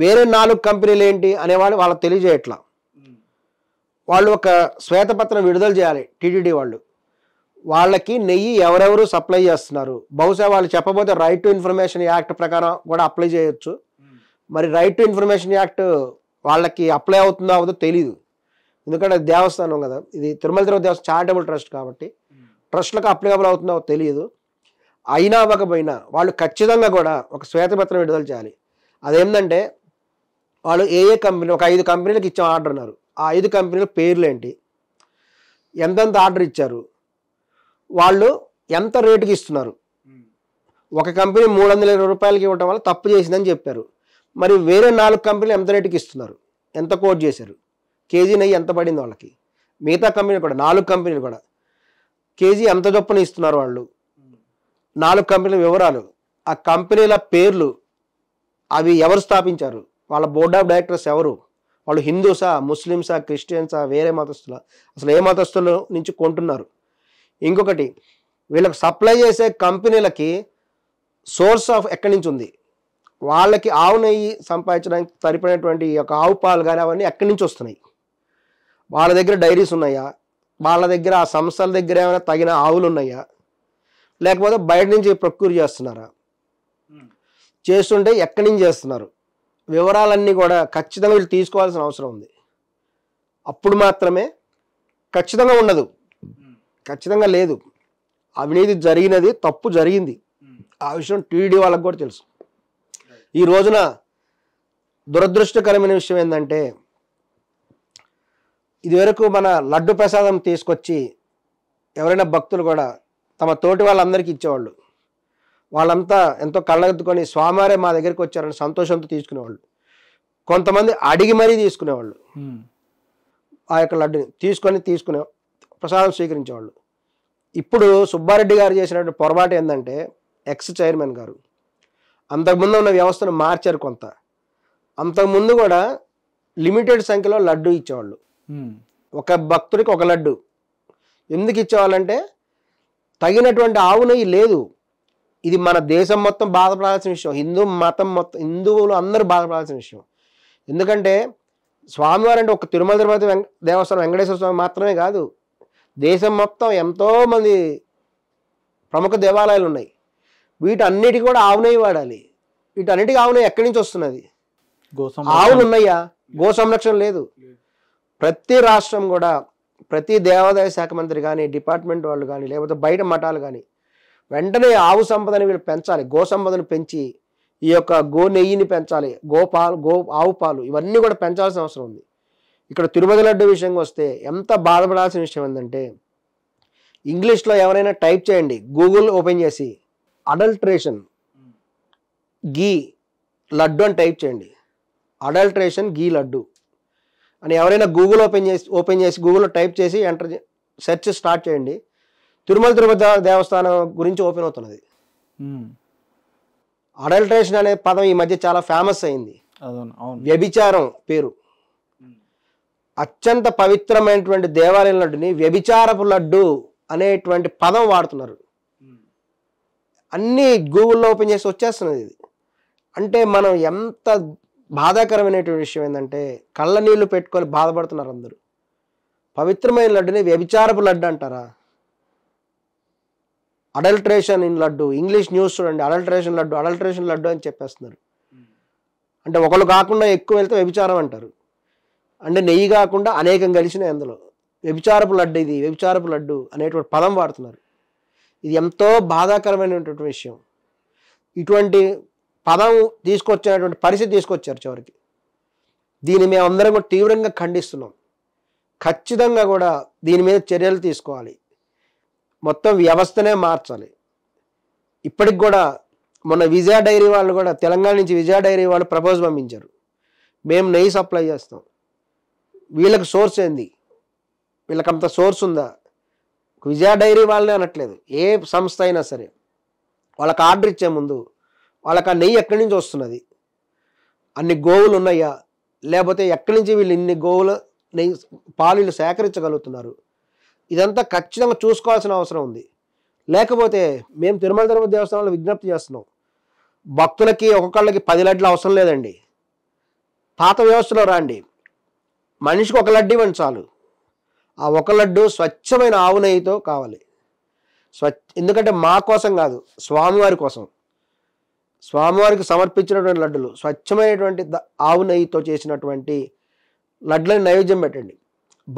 వేరే నాలుగు కంపెనీలు ఏంటి అనేవాళ్ళు వాళ్ళకి తెలియజేయట్లా వాళ్ళు ఒక శ్వేతపత్రం విడుదల చేయాలి టీటీడీ వాళ్ళు వాళ్ళకి నెయ్యి ఎవరెవరు సప్లై చేస్తున్నారు బహుశా వాళ్ళు చెప్పబోతే రైట్ టు ఇన్ఫర్మేషన్ యాక్ట్ ప్రకారం కూడా అప్లై చేయొచ్చు మరి రైట్ టు ఇన్ఫర్మేషన్ యాక్ట్ వాళ్ళకి అప్లై అవుతుందో అవదో తెలియదు ఎందుకంటే దేవస్థానం కదా ఇది తిరుమల తిరుమల దేవస్థానం చారిటబుల్ ట్రస్ట్ కాబట్టి ట్రస్ట్లకు అప్లికబుల్ అవుతుందో తెలియదు అయినా అవ్వకపోయినా వాళ్ళు ఖచ్చితంగా కూడా ఒక శ్వేతపత్రం విడుదల చేయాలి అదేంటంటే వాళ్ళు ఏ ఏ కంపెనీ ఒక ఐదు కంపెనీలకు ఇచ్చిన ఆర్డర్ అన్నారు ఆ ఐదు కంపెనీల పేర్లు ఏంటి ఎంతెంత ఆర్డర్ ఇచ్చారు వాళ్ళు ఎంత రేటుకి ఇస్తున్నారు ఒక కంపెనీ మూడు వందల ఇరవై రూపాయలకి ఇవ్వటం వల్ల తప్పు చేసిందని చెప్పారు మరి వేరే నాలుగు కంపెనీలు ఎంత రేటుకి ఇస్తున్నారు ఎంత కోట్ చేశారు కేజీ నెయ్యి ఎంత పడింది వాళ్ళకి మిగతా కంపెనీలు కూడా నాలుగు కంపెనీలు కూడా కేజీ ఎంత చొప్పున ఇస్తున్నారు వాళ్ళు నాలుగు కంపెనీల వివరాలు ఆ కంపెనీల పేర్లు అవి ఎవరు స్థాపించారు వాళ్ళ బోర్డ్ ఆఫ్ డైరెక్టర్స్ ఎవరు వాళ్ళు హిందూసా ముస్లిమ్సా క్రిస్టియన్సా వేరే మతస్థుల అసలు ఏ మతస్థుల నుంచి కొంటున్నారు ఇంకొకటి వీళ్ళకి సప్లై చేసే కంపెనీలకి సోర్స్ ఆఫ్ ఎక్కడి నుంచి ఉంది వాళ్ళకి ఆవు నెయ్యి సంపాదించడానికి ఈ యొక్క ఆవు పాలు కానీ అవన్నీ ఎక్కడి నుంచి వస్తున్నాయి వాళ్ళ దగ్గర డైరీస్ ఉన్నాయా వాళ్ళ దగ్గర ఆ సంస్థల దగ్గర ఏమైనా తగిన ఆవులు ఉన్నాయా లేకపోతే బయట నుంచి ప్రొక్యూర్ చేస్తున్నారా చేస్తుంటే ఎక్కడి నుంచి చేస్తున్నారు వివరాలన్నీ కూడా ఖచ్చితంగా వీళ్ళు తీసుకోవాల్సిన అవసరం ఉంది అప్పుడు మాత్రమే ఖచ్చితంగా ఉండదు ఖచ్చితంగా లేదు అవినీతి జరిగినది తప్పు జరిగింది ఆ విషయం టీడీ వాళ్ళకు కూడా తెలుసు ఈ రోజున దురదృష్టకరమైన విషయం ఏంటంటే ఇదివరకు మన లడ్డు ప్రసాదం తీసుకొచ్చి ఎవరైనా భక్తులు కూడా తమ తోటి వాళ్ళందరికీ ఇచ్చేవాళ్ళు వాళ్ళంతా ఎంతో కళ్ళగద్దుకొని స్వామివారే మా దగ్గరికి వచ్చారని సంతోషంతో తీసుకునేవాళ్ళు కొంతమంది అడిగి మరీ తీసుకునేవాళ్ళు ఆ యొక్క లడ్డుని తీసుకొని తీసుకునే ప్రసాదం స్వీకరించేవాళ్ళు ఇప్పుడు సుబ్బారెడ్డి గారు చేసినటువంటి పొరపాటు ఏంటంటే ఎక్స్ చైర్మన్ గారు అంతకుముందు ఉన్న వ్యవస్థను మార్చారు కొంత అంతకుముందు కూడా లిమిటెడ్ సంఖ్యలో లడ్డు ఇచ్చేవాళ్ళు ఒక భక్తుడికి ఒక లడ్డు ఎందుకు ఇచ్చేవాళ్ళంటే తగినటువంటి ఆవు నెయ్యి లేదు ఇది మన దేశం మొత్తం బాధపడాల్సిన విషయం హిందూ మతం మొత్తం హిందువులు అందరూ బాధపడాల్సిన విషయం ఎందుకంటే స్వామివారు అంటే ఒక తిరుమల తిరుపతి దేవస్థానం వెంకటేశ్వర స్వామి మాత్రమే కాదు దేశం మొత్తం ఎంతోమంది ప్రముఖ దేవాలయాలు ఉన్నాయి వీటన్నిటి కూడా ఆవునై వాడాలి వీటన్నిటికి ఆవునై ఎక్కడి నుంచి వస్తున్నది ఆవులు ఉన్నాయా గో సంరక్షణ లేదు ప్రతి రాష్ట్రం కూడా ప్రతి దేవాదాయ శాఖ మంత్రి కానీ డిపార్ట్మెంట్ వాళ్ళు కానీ లేకపోతే బయట మఠాలు కానీ వెంటనే ఆవు సంపదని వీళ్ళు పెంచాలి గో సంపదను పెంచి ఈ యొక్క గో నెయ్యిని పెంచాలి గో పాలు గో ఆవు పాలు ఇవన్నీ కూడా పెంచాల్సిన అవసరం ఉంది ఇక్కడ తిరుపతి లడ్డు విషయంగా వస్తే ఎంత బాధపడాల్సిన విషయం ఏంటంటే ఇంగ్లీష్లో ఎవరైనా టైప్ చేయండి గూగుల్ ఓపెన్ చేసి అడల్ట్రేషన్ గీ లడ్డు అని టైప్ చేయండి అడల్ట్రేషన్ గీ లడ్డు అని ఎవరైనా గూగుల్ ఓపెన్ చేసి ఓపెన్ చేసి గూగుల్లో టైప్ చేసి ఎంటర్ సెర్చ్ స్టార్ట్ చేయండి తిరుమల తిరుపతి దేవస్థానం గురించి ఓపెన్ అవుతున్నది అడల్ట్రేషన్ అనే పదం ఈ మధ్య చాలా ఫేమస్ అయింది వ్యభిచారం పేరు అత్యంత పవిత్రమైనటువంటి దేవాలయం లడ్డుని వ్యభిచారపు లడ్డు అనేటువంటి పదం వాడుతున్నారు అన్నీ గూగుల్లో ఓపెన్ చేసి వచ్చేస్తున్నది ఇది అంటే మనం ఎంత బాధాకరమైనటువంటి విషయం ఏంటంటే కళ్ళ నీళ్లు పెట్టుకొని బాధపడుతున్నారు అందరూ పవిత్రమైన లడ్డుని వ్యభిచారపు లడ్డు అంటారా adulteration in laddu English news చూడండి అడల్ట్రేషన్ లడ్డు అడల్ట్రేషన్ లడ్డు అని చెప్పేస్తున్నారు అంటే ఒకళ్ళు కాకుండా ఎక్కువ వెళ్తే వ్యభిచారం అంటారు అంటే నెయ్యి కాకుండా అనేకం కలిసినాయి అందులో వ్యభిచారపు లడ్డు ఇది వ్యభిచారపు లడ్డు అనేటువంటి పదం వాడుతున్నారు ఇది ఎంతో బాధాకరమైనటువంటి విషయం ఇటువంటి పదం తీసుకొచ్చినటువంటి పరిస్థితి తీసుకొచ్చారు చివరికి దీన్ని మేము అందరం కూడా తీవ్రంగా ఖండిస్తున్నాం ఖచ్చితంగా కూడా దీని మీద చర్యలు తీసుకోవాలి మొత్తం వ్యవస్థనే మార్చాలి ఇప్పటికి కూడా మొన్న విజయ డైరీ వాళ్ళు కూడా తెలంగాణ నుంచి విజయ డైరీ వాళ్ళు ప్రపోజ్ పంపించారు మేము నెయ్యి సప్లై చేస్తాం వీళ్ళకి సోర్స్ ఏంది వీళ్ళకంత సోర్స్ ఉందా విజయ డైరీ వాళ్ళనే అనట్లేదు ఏ సంస్థ అయినా సరే వాళ్ళకి ఆర్డర్ ఇచ్చే ముందు వాళ్ళకి ఆ నెయ్యి ఎక్కడి నుంచి వస్తున్నది అన్ని గోవులు ఉన్నాయా లేకపోతే ఎక్కడి నుంచి వీళ్ళు ఇన్ని గోవులు నెయ్యి పాలు వీళ్ళు సేకరించగలుగుతున్నారు ఇదంతా ఖచ్చితంగా చూసుకోవాల్సిన అవసరం ఉంది లేకపోతే మేము తిరుమల తిరుపతి దేవస్థానంలో విజ్ఞప్తి చేస్తున్నాం భక్తులకి ఒక్కొక్కళ్ళకి పది లడ్లు అవసరం లేదండి పాత వ్యవస్థలో రాండి మనిషికి ఒక లడ్డి ఇవ్వండి చాలు ఆ ఒక లడ్డు స్వచ్ఛమైన ఆవు నెయ్యితో కావాలి స్వచ్ఛ ఎందుకంటే మా కోసం కాదు స్వామివారి కోసం స్వామివారికి సమర్పించినటువంటి లడ్డులు స్వచ్ఛమైనటువంటి ఆవు నెయ్యితో చేసినటువంటి లడ్లని నైవేద్యం పెట్టండి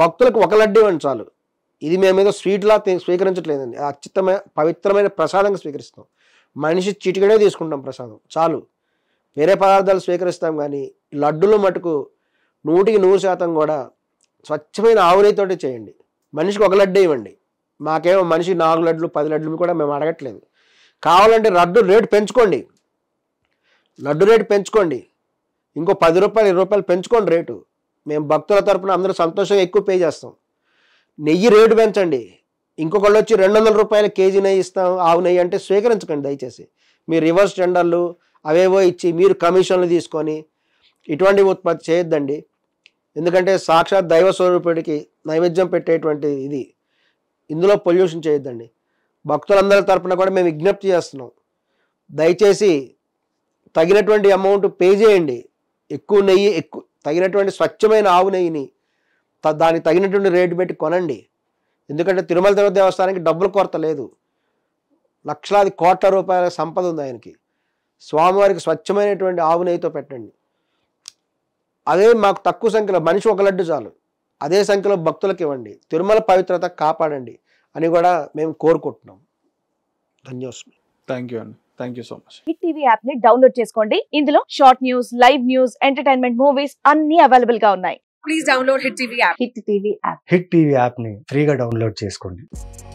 భక్తులకు ఒక లడ్డు ఇవ్వండి చాలు ఇది మేమేదో స్వీట్లా స్వీకరించట్లేదండి అత్యుత్తమైన పవిత్రమైన ప్రసాదంగా స్వీకరిస్తాం మనిషి చిటికడే తీసుకుంటాం ప్రసాదం చాలు వేరే పదార్థాలు స్వీకరిస్తాం కానీ లడ్డులు మటుకు నూటికి నూరు శాతం కూడా స్వచ్ఛమైన ఆవు చేయండి మనిషికి ఒక లడ్డు ఇవ్వండి మాకేమో మనిషి నాలుగు లడ్లు పది లడ్లు కూడా మేము అడగట్లేదు కావాలంటే లడ్డు రేటు పెంచుకోండి లడ్డు రేటు పెంచుకోండి ఇంకో పది రూపాయలు ఇరవై రూపాయలు పెంచుకోండి రేటు మేము భక్తుల తరపున అందరూ సంతోషంగా ఎక్కువ పే చేస్తాం నెయ్యి రేటు పెంచండి ఇంకొకళ్ళు వచ్చి రెండు వందల రూపాయల కేజీ నెయ్యి ఇస్తాం ఆవు నెయ్యి అంటే స్వీకరించకండి దయచేసి మీరు రివర్స్ టెండర్లు అవేవో ఇచ్చి మీరు కమిషన్లు తీసుకొని ఇటువంటి ఉత్పత్తి చేయొద్దండి ఎందుకంటే సాక్షాత్ దైవ స్వరూపుడికి నైవేద్యం పెట్టేటువంటి ఇది ఇందులో పొల్యూషన్ చేయొద్దండి భక్తులందరి తరపున కూడా మేము విజ్ఞప్తి చేస్తున్నాం దయచేసి తగినటువంటి అమౌంట్ పే చేయండి ఎక్కువ నెయ్యి ఎక్కువ తగినటువంటి స్వచ్ఛమైన ఆవు నెయ్యిని దానికి తగినటువంటి రేటు పెట్టి కొనండి ఎందుకంటే తిరుమల తిరుమల దేవస్థానానికి డబ్బులు కొరత లేదు లక్షలాది కోట్ల రూపాయల సంపద ఉంది ఆయనకి స్వామివారికి స్వచ్ఛమైనటువంటి ఆవు నెయ్యితో పెట్టండి అదే మాకు తక్కువ సంఖ్యలో మనిషి ఒక లడ్డు చాలు అదే సంఖ్యలో భక్తులకు ఇవ్వండి తిరుమల పవిత్రత కాపాడండి అని కూడా మేము కోరుకుంటున్నాం ధన్యోస్మి థ్యాంక్ యూ అండి thank you so much hit TV app ని డౌన్లోడ్ చేసుకోండి ఇందులో short news live news entertainment movies అన్ని అవైలబుల్ గా ఉన్నాయి please download hit TV app hit TV app hit TV app ని ఫ్రీగా డౌన్లోడ్ చేసుకోండి